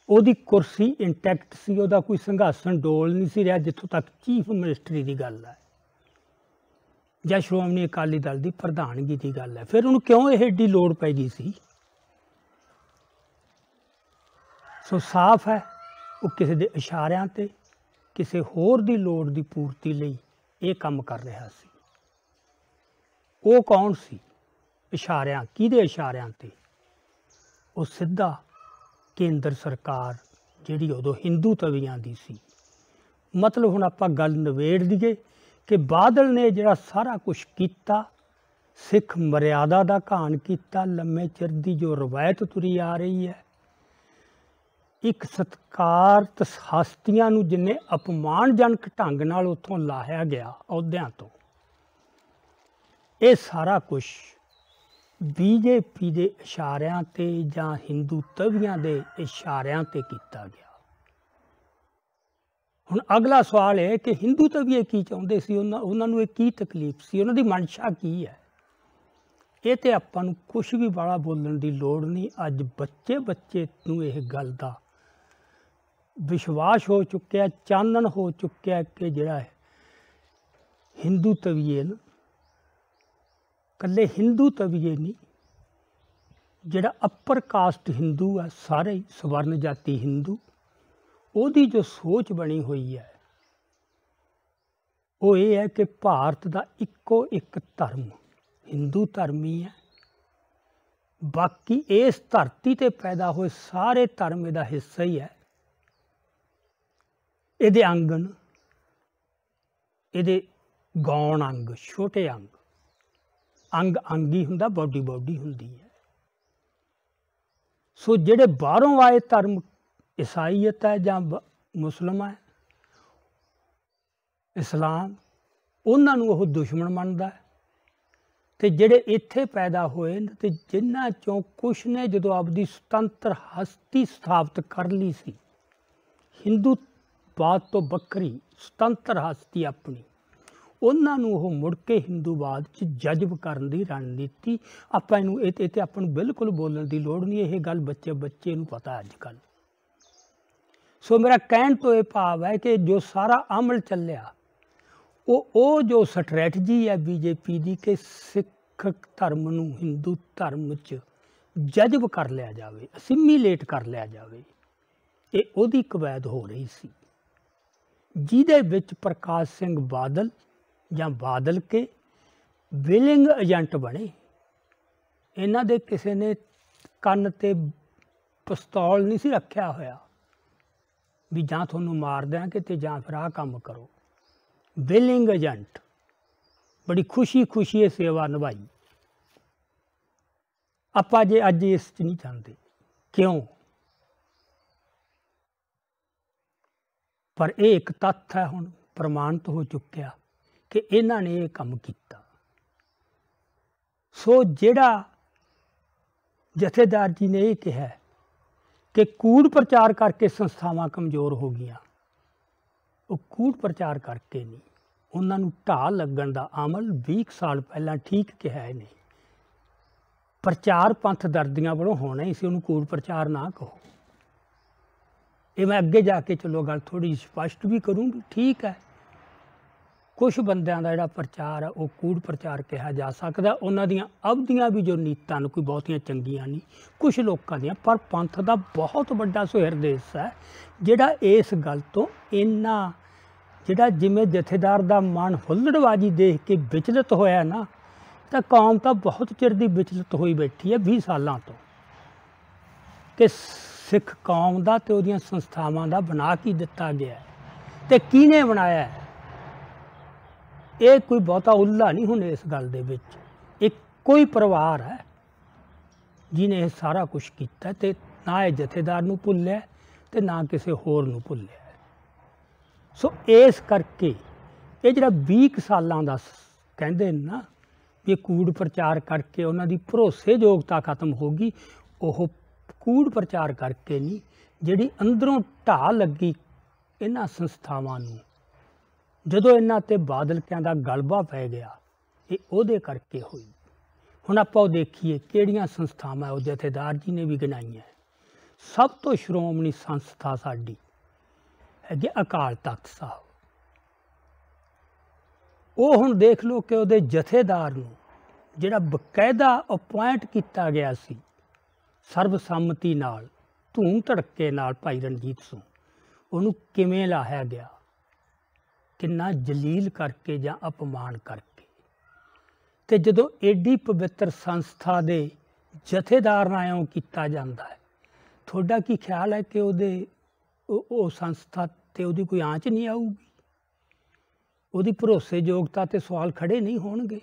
ਉਹਦੀ ਕੁਰਸੀ ਇੰਟੈਕਟ ਸੀ ਉਹਦਾ ਕੋਈ ਸੰਘਾਸਣ ਡੋਲ ਨਹੀਂ ਸੀ ਰਿਹਾ ਜਿੱਥੋਂ ਤੱਕ ਚੀਫ ਮਿਨਿਸਟਰੀ ਦੀ ਗੱਲ ਹੈ ਜਾਂ ਸ਼੍ਰੋਮਣੀ ਅਕਾਲੀ ਦਲ ਦੀ ਪ੍ਰਧਾਨਗੀ ਦੀ ਗੱਲ ਹੈ ਫਿਰ ਉਹਨੂੰ ਕਿਉਂ ਇਹ ਏਡੀ ਲੋੜ ਪੈ ਗਈ ਸੀ ਸੋ ਸਾਫ਼ ਹੈ ਉਹ ਕਿਸੇ ਦੇ ਇਸ਼ਾਰਿਆਂ ਤੇ ਕਿਸੇ ਹੋਰ ਦੀ ਲੋੜ ਦੀ ਪੂਰਤੀ ਲਈ ਇਹ ਕੰਮ ਕਰ ਰਿਹਾ ਸੀ ਉਹ ਕੌਣ ਸੀ ਇਸ਼ਾਰਿਆਂ ਕਿਹਦੇ ਇਸ਼ਾਰਿਆਂ ਤੇ ਉਹ ਸਿੱਧਾ ਕੇਂਦਰ ਸਰਕਾਰ ਜਿਹੜੀ ਉਦੋਂ ਹਿੰਦੂ ਤਵੀਆਂ ਦੀ ਸੀ ਮਤਲਬ ਹੁਣ ਆਪਾਂ ਗੱਲ ਨਵੇੜ ਦਈਏ ਕਿ ਬਾਦਲ ਨੇ ਜਿਹੜਾ ਸਾਰਾ ਕੁਝ ਕੀਤਾ ਸਿੱਖ ਮਰਿਆਦਾ ਦਾ ਘਾਣ ਕੀਤਾ ਲੰਮੇ ਚਿਰ ਦੀ ਜੋ ਰਵਾਇਤ ਤੁਰੀ ਆ ਰਹੀ ਹੈ ਇੱਕ ਸਤਕਾਰ ਤਸਹਸਤੀਆਂ ਨੂੰ ਜਿੰਨੇ ਅਪਮਾਨਜਨਕ ਢੰਗ ਨਾਲ ਉੱਥੋਂ ਲਾਹਿਆ ਗਿਆ ਅਹੁਦਿਆਂ ਤੋਂ ਇਹ ਸਾਰਾ ਕੁਝ ਬੀਜੇਪੀ ਦੇ ਇਸ਼ਾਰਿਆਂ ਤੇ ਜਾਂ ਹਿੰਦੂ ਤਵੀਆਂ ਦੇ ਇਸ਼ਾਰਿਆਂ ਤੇ ਕੀਤਾ ਗਿਆ ਹੁਣ ਅਗਲਾ ਸਵਾਲ ਹੈ ਕਿ ਹਿੰਦੂ ਤਾਂ ਵੀ ਇਹ ਕੀ ਚਾਹੁੰਦੇ ਸੀ ਉਹਨਾਂ ਉਹਨਾਂ ਨੂੰ ਇਹ ਕੀ ਤਕਲੀਫ ਸੀ ਉਹਨਾਂ ਦੀ ਮਨਸ਼ਾ ਕੀ ਹੈ ਇਹ ਤੇ ਆਪਾਂ ਨੂੰ ਕੁਝ ਵੀ ਬਾਲਾ ਬੋਲਣ ਦੀ ਲੋੜ ਨਹੀਂ ਅੱਜ ਬੱਚੇ ਬੱਚੇ ਨੂੰ ਇਹ ਗੱਲ ਦਾ ਵਿਸ਼ਵਾਸ ਹੋ ਚੁੱਕਿਆ ਚਾਨਣ ਹੋ ਚੁੱਕਿਆ ਕਿ ਜਿਹੜਾ ਹੈ ਹਿੰਦੂ ਤਵੀਏ ਨਾ ਕੱਲੇ ਹਿੰਦੂ ਤਵੀਏ ਨਹੀਂ ਜਿਹੜਾ ਅਪਰ ਕਾਸਟ ਹਿੰਦੂ ਆ ਸਾਰੇ ਸਵਰਨ ਜਾਤੀ ਹਿੰਦੂ ਉਹਦੀ ਜੋ ਸੋਚ ਬਣੀ ਹੋਈ ਹੈ ਉਹ ਇਹ ਹੈ ਕਿ ਭਾਰਤ ਦਾ ਇੱਕੋ ਇੱਕ ਧਰਮ Hindu ਧਰਮ ਹੀ ਹੈ ਬਾਕੀ ਇਸ ਧਰਤੀ ਤੇ ਪੈਦਾ ਹੋਏ ਸਾਰੇ ਧਰਮ ਇਹਦਾ ਹਿੱਸਾ ਹੀ ਹੈ ਇਹਦੇ ਅੰਗਨ ਇਹਦੇ ਗੌਣ ਅੰਗ ਛੋਟੇ ਅੰਗ ਅੰਗ ਅੰਗੀ ਹੁੰਦਾ ਬੋਡੀ ਬੋਡੀ ਹੁੰਦੀ ਹੈ ਸੋ ਜਿਹੜੇ ਬਾਹਰੋਂ ਆਏ ਧਰਮ ਇਸਾਈਅਤ ਹੈ ਜਾਂ ਮੁਸਲਮ ਹੈ ਇਸਲਾਮ ਉਹਨਾਂ ਨੂੰ ਉਹ ਦੁਸ਼ਮਣ ਮੰਨਦਾ ਹੈ ਤੇ ਜਿਹੜੇ ਇੱਥੇ ਪੈਦਾ ਹੋਏ ਤੇ ਜਿਨ੍ਹਾਂ ਚੋਂ ਕੁਛ ਨੇ ਜਦੋਂ ਆਪਦੀ ਸੁਤੰਤਰ ਹਸਤੀ ਸਥਾਪਿਤ ਕਰ ਲਈ ਸੀ Hindu ਬਾਤ ਤੋਂ ਬੱਕਰੀ ਸੁਤੰਤਰ ਹਸਤੀ ਆਪਣੀ ਉਹਨਾਂ ਨੂੰ ਉਹ ਮੁੜ ਕੇ ਹਿੰਦੂਵਾਦ 'ਚ ਜਜ਼ਬ ਕਰਨ ਦੀ ਰਣਨੀਤੀ ਆਪਾਂ ਇਹਨੂੰ ਇਹ ਤੇ ਆਪਾਂ ਨੂੰ ਬਿਲਕੁਲ ਬੋਲਣ ਦੀ ਲੋੜ ਨਹੀਂ ਇਹ ਗੱਲ ਬੱਚੇ ਬੱਚੇ ਨੂੰ ਪਤਾ ਅੱਜ ਕੱਲ੍ਹ ਸੋ ਮੇਰਾ ਕਹਿਣ ਤੋਂ ਇਹ ਭਾਵ ਹੈ ਕਿ ਜੋ ਸਾਰਾ ਅਮਲ ਚੱਲਿਆ ਉਹ ਉਹ ਜੋ ਸਟ੍ਰੈਟਜੀ ਹੈ ਬੀਜੇਪੀ ਦੀ ਕਿ ਸਿੱਖ ਧਰਮ ਨੂੰ ਹਿੰਦੂ ਧਰਮ 'ਚ ਜਜ਼ਬ ਕਰ ਲਿਆ ਜਾਵੇ ਅਸਿਮੀਲੇਟ ਕਰ ਲਿਆ ਜਾਵੇ ਇਹ ਉਹਦੀ ਕਵਾਇਦ ਹੋ ਰਹੀ ਸੀ ਜਿਹਦੇ ਵਿੱਚ ਪ੍ਰਕਾਸ਼ ਸਿੰਘ ਬਾਦਲ ਜਾਂ ਬਾਦਲ ਕੇ ਵਿਲਿੰਗ ਏਜੰਟ ਬਣੇ ਇਹਨਾਂ ਦੇ ਕਿਸੇ ਨੇ ਕੰਨ ਤੇ ਪਿਸਤੌਲ ਨਹੀਂ ਸੀ ਰੱਖਿਆ ਹੋਇਆ ਵੀ ਜਾਂ ਤੁਹਾਨੂੰ ਮਾਰ ਕਿ ਤੇ ਜਾਂ ਫਿਰ ਆਹ ਕੰਮ ਕਰੋ ਬਿਲਿੰਗ ਏਜੰਟ ਬੜੀ ਖੁਸ਼ੀ-ਖੁਸ਼ੀ ਇਹ ਸੇਵਾ ਨਿਭਾਈ ਆਪਾਂ ਜੇ ਅੱਜ ਇਸ 'ਚ ਨਹੀਂ ਜਾਂਦੇ ਕਿਉਂ ਪਰ ਇਹ ਇੱਕ ਤੱਥ ਹੈ ਹੁਣ ਪ੍ਰਮਾਣਿਤ ਹੋ ਚੁੱਕਿਆ ਕਿ ਇਹਨਾਂ ਨੇ ਇਹ ਕੰਮ ਕੀਤਾ ਸੋ ਜਿਹੜਾ ਜਥੇਦਾਰ ਜੀ ਨੇ ਇਹ ਕਿਹਾ ਕਿ ਕੂੜ ਪ੍ਰਚਾਰ ਕਰਕੇ ਸੰਸਥਾਵਾਂ ਕਮਜ਼ੋਰ ਹੋ ਗਈਆਂ ਉਹ ਕੂੜ ਪ੍ਰਚਾਰ ਕਰਕੇ ਨਹੀਂ ਉਹਨਾਂ ਨੂੰ ਢਾਹ ਲੱਗਣ ਦਾ ਅਮਲ 20 ਸਾਲ ਪਹਿਲਾਂ ਠੀਕ ਕਿਹਾ ਨਹੀਂ ਪ੍ਰਚਾਰ ਪੰਥ ਦਰਦੀਆਂ ਵੱਲੋਂ ਹੋਣਾ ਹੀ ਸੀ ਉਹਨੂੰ ਕੂੜ ਪ੍ਰਚਾਰ ਨਾ ਕਹੋ ਇਹ ਮੈਂ ਅੱਗੇ ਜਾ ਕੇ ਚਲੋ ਗੱਲ ਥੋੜੀ ਸਪਸ਼ਟ ਵੀ ਕਰੂੰਗੀ ਠੀਕ ਹੈ ਕੁਝ ਬੰਦਿਆਂ ਦਾ ਜਿਹੜਾ ਪ੍ਰਚਾਰ ਆ ਉਹ ਕੂੜ ਪ੍ਰਚਾਰ ਕਿਹਾ ਜਾ ਸਕਦਾ ਉਹਨਾਂ ਦੀਆਂ ਅਬਦੀਆਂ ਵੀ ਜੋ ਨੀਤਾਂ ਨੂੰ ਕੋਈ ਬਹੁਤੀਆਂ ਚੰਗੀਆਂ ਨਹੀਂ ਕੁਝ ਲੋਕਾਂ ਦੀਆਂ ਪਰ ਪੰਥ ਦਾ ਬਹੁਤ ਵੱਡਾ ਸੁਹਿਰਦੇਸ ਹੈ ਜਿਹੜਾ ਇਸ ਗੱਲ ਤੋਂ ਇੰਨਾ ਜਿਹੜਾ ਜਿਵੇਂ ਜਥੇਦਾਰ ਦਾ ਮਨ ਹੁੱਲੜਵਾਜੀ ਦੇਖ ਕੇ ਵਿਚਲਿਤ ਹੋਇਆ ਨਾ ਤਾਂ ਕੌਮ ਤਾਂ ਬਹੁਤ ਚਿਰ ਦੀ ਵਿਚਲਿਤ ਹੋਈ ਬੈਠੀ ਹੈ 20 ਸਾਲਾਂ ਤੋਂ ਕਿ ਸਿੱਖ ਕੌਮ ਦਾ ਤੇ ਉਹਦੀਆਂ ਸੰਸਥਾਵਾਂ ਦਾ ਬਣਾ ਕੀ ਦਿੱਤਾ ਗਿਆ ਤੇ ਕਿਹਨੇ ਬਣਾਇਆ ਹੈ ਇਹ ਕੋਈ ਬਹੁਤਾ ਉੱਲਾ ਨਹੀਂ ਹੁਣ ਇਸ ਗੱਲ ਦੇ ਵਿੱਚ ਇੱਕ ਕੋਈ ਪਰਿਵਾਰ ਹੈ ਜਿਨੇ ਇਹ ਸਾਰਾ ਕੁਝ ਕੀਤਾ ਤੇ ਨਾ ਇਹ ਜਥੇਦਾਰ ਨੂੰ ਭੁੱਲਿਆ ਤੇ ਨਾ ਕਿਸੇ ਹੋਰ ਨੂੰ ਭੁੱਲਿਆ ਸੋ ਇਸ ਕਰਕੇ ਇਹ ਜਿਹੜਾ 20 ਸਾਲਾਂ ਦਾ ਕਹਿੰਦੇ ਨਾ ਵੀ ਕੂੜ ਪ੍ਰਚਾਰ ਕਰਕੇ ਉਹਨਾਂ ਦੀ ਭਰੋਸੇਯੋਗਤਾ ਖਤਮ ਹੋ ਗਈ ਉਹ ਕੂੜ ਪ੍ਰਚਾਰ ਕਰਕੇ ਨਹੀਂ ਜਿਹੜੀ ਅੰਦਰੋਂ ਢਾ ਲੱਗੀ ਇਹਨਾਂ ਸੰਸਥਾਵਾਂ ਨੂੰ ਜਦੋਂ ਇਹਨਾਂ ਤੇ ਬਾਦਲ ਕਿਆਂ ਦਾ ਗਲਬਾ ਪੈ ਗਿਆ ਇਹ ਉਹਦੇ ਕਰਕੇ ਹੋਈ ਹੁਣ ਆਪਾਂ ਉਹ ਦੇਖੀਏ ਕਿਹੜੀਆਂ ਸੰਸਥਾਵਾਂ ਉਹ ਜਥੇਦਾਰ ਜੀ ਨੇ ਵੀ ਗਿਣਾਈਆਂ ਸਭ ਤੋਂ ਸ਼੍ਰੋਮਣੀ ਸੰਸਥਾ ਸਾਡੀ ਹੈਗੇ ਅਕਾਲ ਤਖਤ ਸਾਹਿਬ ਉਹ ਹੁਣ ਦੇਖ ਲਓ ਕਿ ਉਹਦੇ ਜਥੇਦਾਰ ਨੂੰ ਜਿਹੜਾ ਬਕਾਇਦਾ ਅਪਾਇੰਟ ਕੀਤਾ ਗਿਆ ਸੀ ਸਰਬ ਸੰਮਤੀ ਨਾਲ ਧੂਮ ਧੜਕੇ ਨਾਲ ਭਾਈ ਰਣਜੀਤ ਸਿੰਘ ਉਹਨੂੰ ਕਿਵੇਂ ਲਾਇਆ ਗਿਆ ਕਿੰਨਾ ਜਲੀਲ ਕਰਕੇ ਜਾਂ ਅਪਮਾਨ ਕਰਕੇ ਤੇ ਜਦੋਂ ਏਡੀ ਪਵਿੱਤਰ ਸੰਸਥਾ ਦੇ ਜਥੇਦਾਰ ਨਾਲੋਂ ਕੀਤਾ ਜਾਂਦਾ ਹੈ ਤੁਹਾਡਾ ਕੀ ਖਿਆਲ ਹੈ ਕਿ ਉਹਦੇ ਉਹ ਸੰਸਥਾ ਤੇ ਉਹਦੀ ਕੋਈ ਆਂਚ ਨਹੀਂ ਆਊਗੀ ਉਹਦੀ ਭਰੋਸੇਯੋਗਤਾ ਤੇ ਸਵਾਲ ਖੜੇ ਨਹੀਂ ਹੋਣਗੇ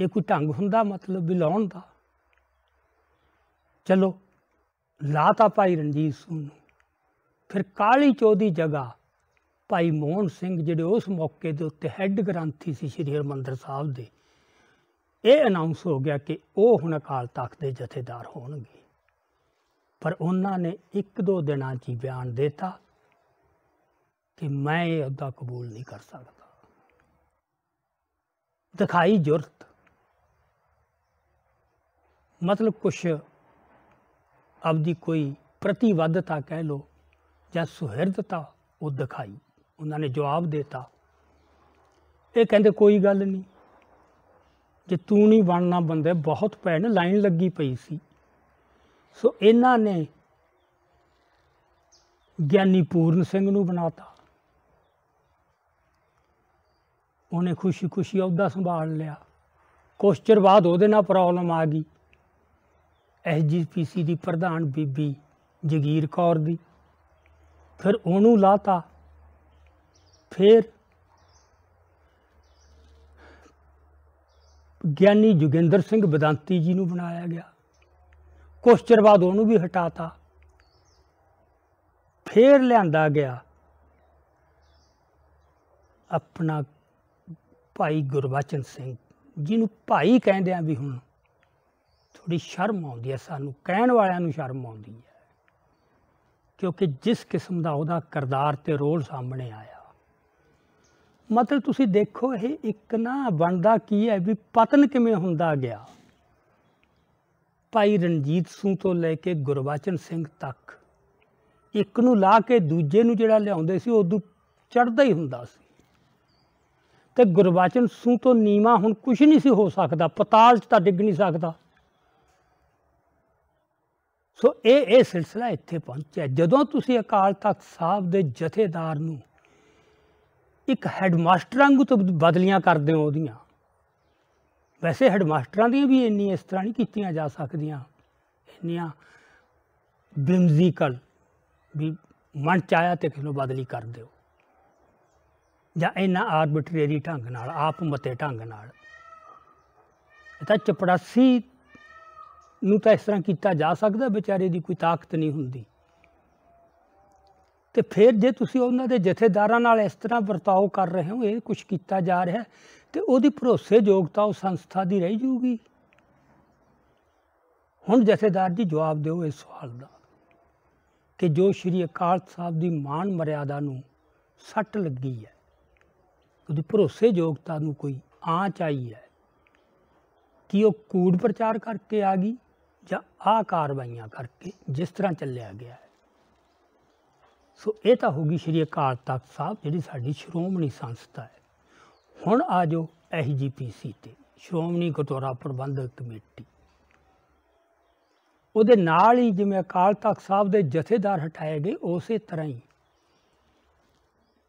ਇਹ ਕੋਈ ਢੰਗ ਹੁੰਦਾ ਮਤਲਬ ਬਿਲਾਉਣ ਦਾ ਚਲੋ ਲਾਤਾ ਭਾਈ ਰਣਜੀਤ ਸਿੰਘ ਨੂੰ ਫਿਰ ਕਾਲੀ ਚੋਦੀ ਜਗ੍ਹਾ ਭਾਈ ਮੋਹਨ ਸਿੰਘ ਜਿਹੜੇ ਉਸ ਮੌਕੇ ਦੇ ਉੱਤੇ ਹੈੱਡ ਗ੍ਰੰਥੀ ਸੀ ਸ੍ਰੀ ਹਰਮੰਦਰ ਸਾਹਿਬ ਦੇ ਇਹ ਅਨਾਉਂਸ ਹੋ ਗਿਆ ਕਿ ਉਹ ਹੁਣ ਅਕਾਲ ਤਖਤ ਦੇ ਜਥੇਦਾਰ ਹੋਣਗੇ ਪਰ ਉਹਨਾਂ ਨੇ ਇੱਕ ਦੋ ਦਿਨਾਂ 'ਚ ਬਿਆਨ ਦਿੱਤਾ ਕਿ ਮੈਂ ਇਹ ਅਹੁਦਾ ਕਬੂਲ ਨਹੀਂ ਕਰ ਸਕਦਾ ਦਿਖਾਈ ਜੁਰਤ ਮਤਲਬ ਕੁਛ ਆਪਦੀ ਕੋਈ ਪ੍ਰਤੀਬੱਧਤਾ ਕਹਿ ਲੋ ਜਾਂ ਸੁਹਿਰਦਤਾ ਉਹ ਦਿਖਾਈ ਉਹਨਾਂ ਨੇ ਜਵਾਬ ਦਿੱਤਾ ਇਹ ਕਹਿੰਦੇ ਕੋਈ ਗੱਲ ਨਹੀਂ ਜੇ ਤੂੰ ਨਹੀਂ ਬਣਨਾ ਬੰਦੇ ਬਹੁਤ ਭੈਣ ਲਾਈਨ ਲੱਗੀ ਪਈ ਸੀ ਸੋ ਇਹਨਾਂ ਨੇ ਗਿਆਨੀ ਪੂਰਨ ਸਿੰਘ ਨੂੰ ਬਣਾਤਾ ਉਹਨੇ ਖੁਸ਼ੀ-ਖੁਸ਼ੀ ਅਹੁਦਾ ਸੰਭਾਲ ਲਿਆ ਕੁਛ ਚਿਰ ਬਾਅਦ ਉਹਦੇ ਨਾਲ ਪ੍ਰੋਬਲਮ ਆ ਗਈ ਐਸਜੀਪੀਸੀ ਦੀ ਪ੍ਰਧਾਨ ਬੀਬੀ ਜਗੀਰ ਕੌਰ ਦੀ ਫਿਰ ਉਹਨੂੰ ਲਾਤਾ ਫਿਰ ਗਿਆਨੀ ਜੁਗਿੰਦਰ ਸਿੰਘ ਬਦੰਤੀ ਜੀ ਨੂੰ ਬਣਾਇਆ ਗਿਆ ਕੁਝ ਚਿਰ ਬਾਅਦ ਉਹਨੂੰ ਵੀ ਹਟਾਤਾ ਫੇਰ ਲਿਆਂਦਾ ਗਿਆ ਆਪਣਾ ਭਾਈ ਗੁਰਬਚਨ ਸਿੰਘ ਜਿਹਨੂੰ ਭਾਈ ਕਹਿੰਦੇ ਆ ਵੀ ਹੁਣ ਥੋੜੀ ਸ਼ਰਮ ਆਉਂਦੀ ਹੈ ਸਾਨੂੰ ਕਹਿਣ ਵਾਲਿਆਂ ਨੂੰ ਸ਼ਰਮ ਆਉਂਦੀ ਹੈ ਕਿਉਂਕਿ ਜਿਸ ਕਿਸਮ ਦਾ ਉਹਦਾ ਕਰਦਾਰ ਤੇ ਰੋਲ ਸਾਹਮਣੇ ਆਇਆ ਮਤਲਬ ਤੁਸੀਂ ਦੇਖੋ ਇਹ ਇੱਕ ਨਾ ਬਣਦਾ ਕੀ ਹੈ ਵੀ ਪਤਨ ਕਿਵੇਂ ਹੁੰਦਾ ਗਿਆ ਭਾਈ ਰਣਜੀਤ ਸਿੰਘ ਤੋਂ ਲੈ ਕੇ ਗੁਰਵਾਚਨ ਸਿੰਘ ਤੱਕ ਇੱਕ ਨੂੰ ਲਾ ਕੇ ਦੂਜੇ ਨੂੰ ਜਿਹੜਾ ਲਿਆਉਂਦੇ ਸੀ ਉਦੋਂ ਚੜਦਾ ਹੀ ਹੁੰਦਾ ਸੀ ਤੇ ਗੁਰਵਾਚਨ ਸਿੰਘ ਤੋਂ ਨੀਵਾ ਹੁਣ ਕੁਝ ਨਹੀਂ ਸੀ ਹੋ ਸਕਦਾ ਪਤਾਲ 'ਚ ਤਾਂ ਡਿੱਗ ਨਹੀਂ ਸਕਦਾ ਸੋ ਇਹ ਇਹ ਸਿਲਸਿਲਾ ਇੱਥੇ ਪਹੁੰਚਿਆ ਜਦੋਂ ਤੁਸੀਂ ਅਕਾਲ ਤਖਤ ਸਾਹਿਬ ਦੇ ਜਥੇਦਾਰ ਨੂੰ ਇੱਕ ਹੈਡਮਾਸਟਰਾਂ ਨੂੰ ਤਾਂ ਬਦਲੀਆਂ ਕਰਦੇ ਹੋ ਉਹਦੀਆਂ ਵੈਸੇ ਹੈਡਮਾਸਟਰਾਂ ਦੀਆਂ ਵੀ ਇੰਨੀ ਇਸ ਤਰ੍ਹਾਂ ਨਹੀਂ ਕੀਤੀਆਂ ਜਾ ਸਕਦੀਆਂ ਇੰਨੀਆਂ ਬਿਮਜ਼ੀਕਲ ਵੀ ਮਨ ਚਾਇਆ ਤੇ ਕਿਸੇ ਨੂੰ ਬਦਲੀ ਕਰ ਦਿਓ ਜਾਂ ਇਹਨਾਂ ਆਰਬਿਟਰੀ ਢੰਗ ਨਾਲ ਆਪ ਮਤੇ ਢੰਗ ਨਾਲ ਇਹ ਤਾਂ ਚਪੜਾਸੀ ਨੂੰ ਤਾਂ ਇਸ ਤਰ੍ਹਾਂ ਕੀਤਾ ਜਾ ਸਕਦਾ ਵਿਚਾਰੇ ਦੀ ਕੋਈ ਤਾਕਤ ਨਹੀਂ ਹੁੰਦੀ ਤੇ ਫਿਰ ਜੇ ਤੁਸੀਂ ਉਹਨਾਂ ਦੇ ਜਥੇਦਾਰਾਂ ਨਾਲ ਇਸ ਤਰ੍ਹਾਂ ਵਰਤਾਓ ਕਰ ਰਹੇ ਹੋ ਇਹ ਕੁਝ ਕੀਤਾ ਜਾ ਰਿਹਾ ਤੇ ਉਹਦੀ ਭਰੋਸੇਯੋਗਤਾ ਉਹ ਸੰਸਥਾ ਦੀ ਰਹਿ ਜੂਗੀ ਹੁਣ ਜਥੇਦਾਰ ਜੀ ਜਵਾਬ ਦਿਓ ਇਸ ਸਵਾਲ ਦਾ ਕਿ ਜੋ ਸ਼੍ਰੀ ਅਕਾਲ ਸਾਹਿਬ ਦੀ ਮਾਨ ਮਰਿਆਦਾ ਨੂੰ ਸੱਟ ਲੱਗੀ ਹੈ ਉਹਦੀ ਭਰੋਸੇਯੋਗਤਾ ਨੂੰ ਕੋਈ ਆਂਚ ਆਈ ਹੈ ਕਿ ਉਹ ਕੂੜ ਪ੍ਰਚਾਰ ਕਰਕੇ ਆ ਗਈ ਜਾਂ ਆ ਕਾਰਵਾਈਆਂ ਕਰਕੇ ਜਿਸ ਤਰ੍ਹਾਂ ਚੱਲਿਆ ਗਿਆ ਹੈ ਸੋ ਇਹ ਤਾਂ ਹੋ ਗਈ ਸ਼੍ਰੀ ਅਕਾਲ ਤਖਤ ਸਾਹਿਬ ਜਿਹੜੀ ਸਾਡੀ ਸ਼੍ਰੋਮਣੀ ਸੰਸਥਾ ਹੈ ਹੁਣ ਆ ਜਾਓ ਸੀ ਤੇ ਸ਼੍ਰੋਮਣੀ ਗੁਰਦੁਆਰਾ ਪ੍ਰਬੰਧਕ ਕਮੇਟੀ ਉਹਦੇ ਨਾਲ ਹੀ ਜਿਵੇਂ ਅਕਾਲ ਤਖਤ ਸਾਹਿਬ ਦੇ ਜਥੇਦਾਰ ਹਟਾਏ ਗਏ ਉਸੇ ਤਰ੍ਹਾਂ ਹੀ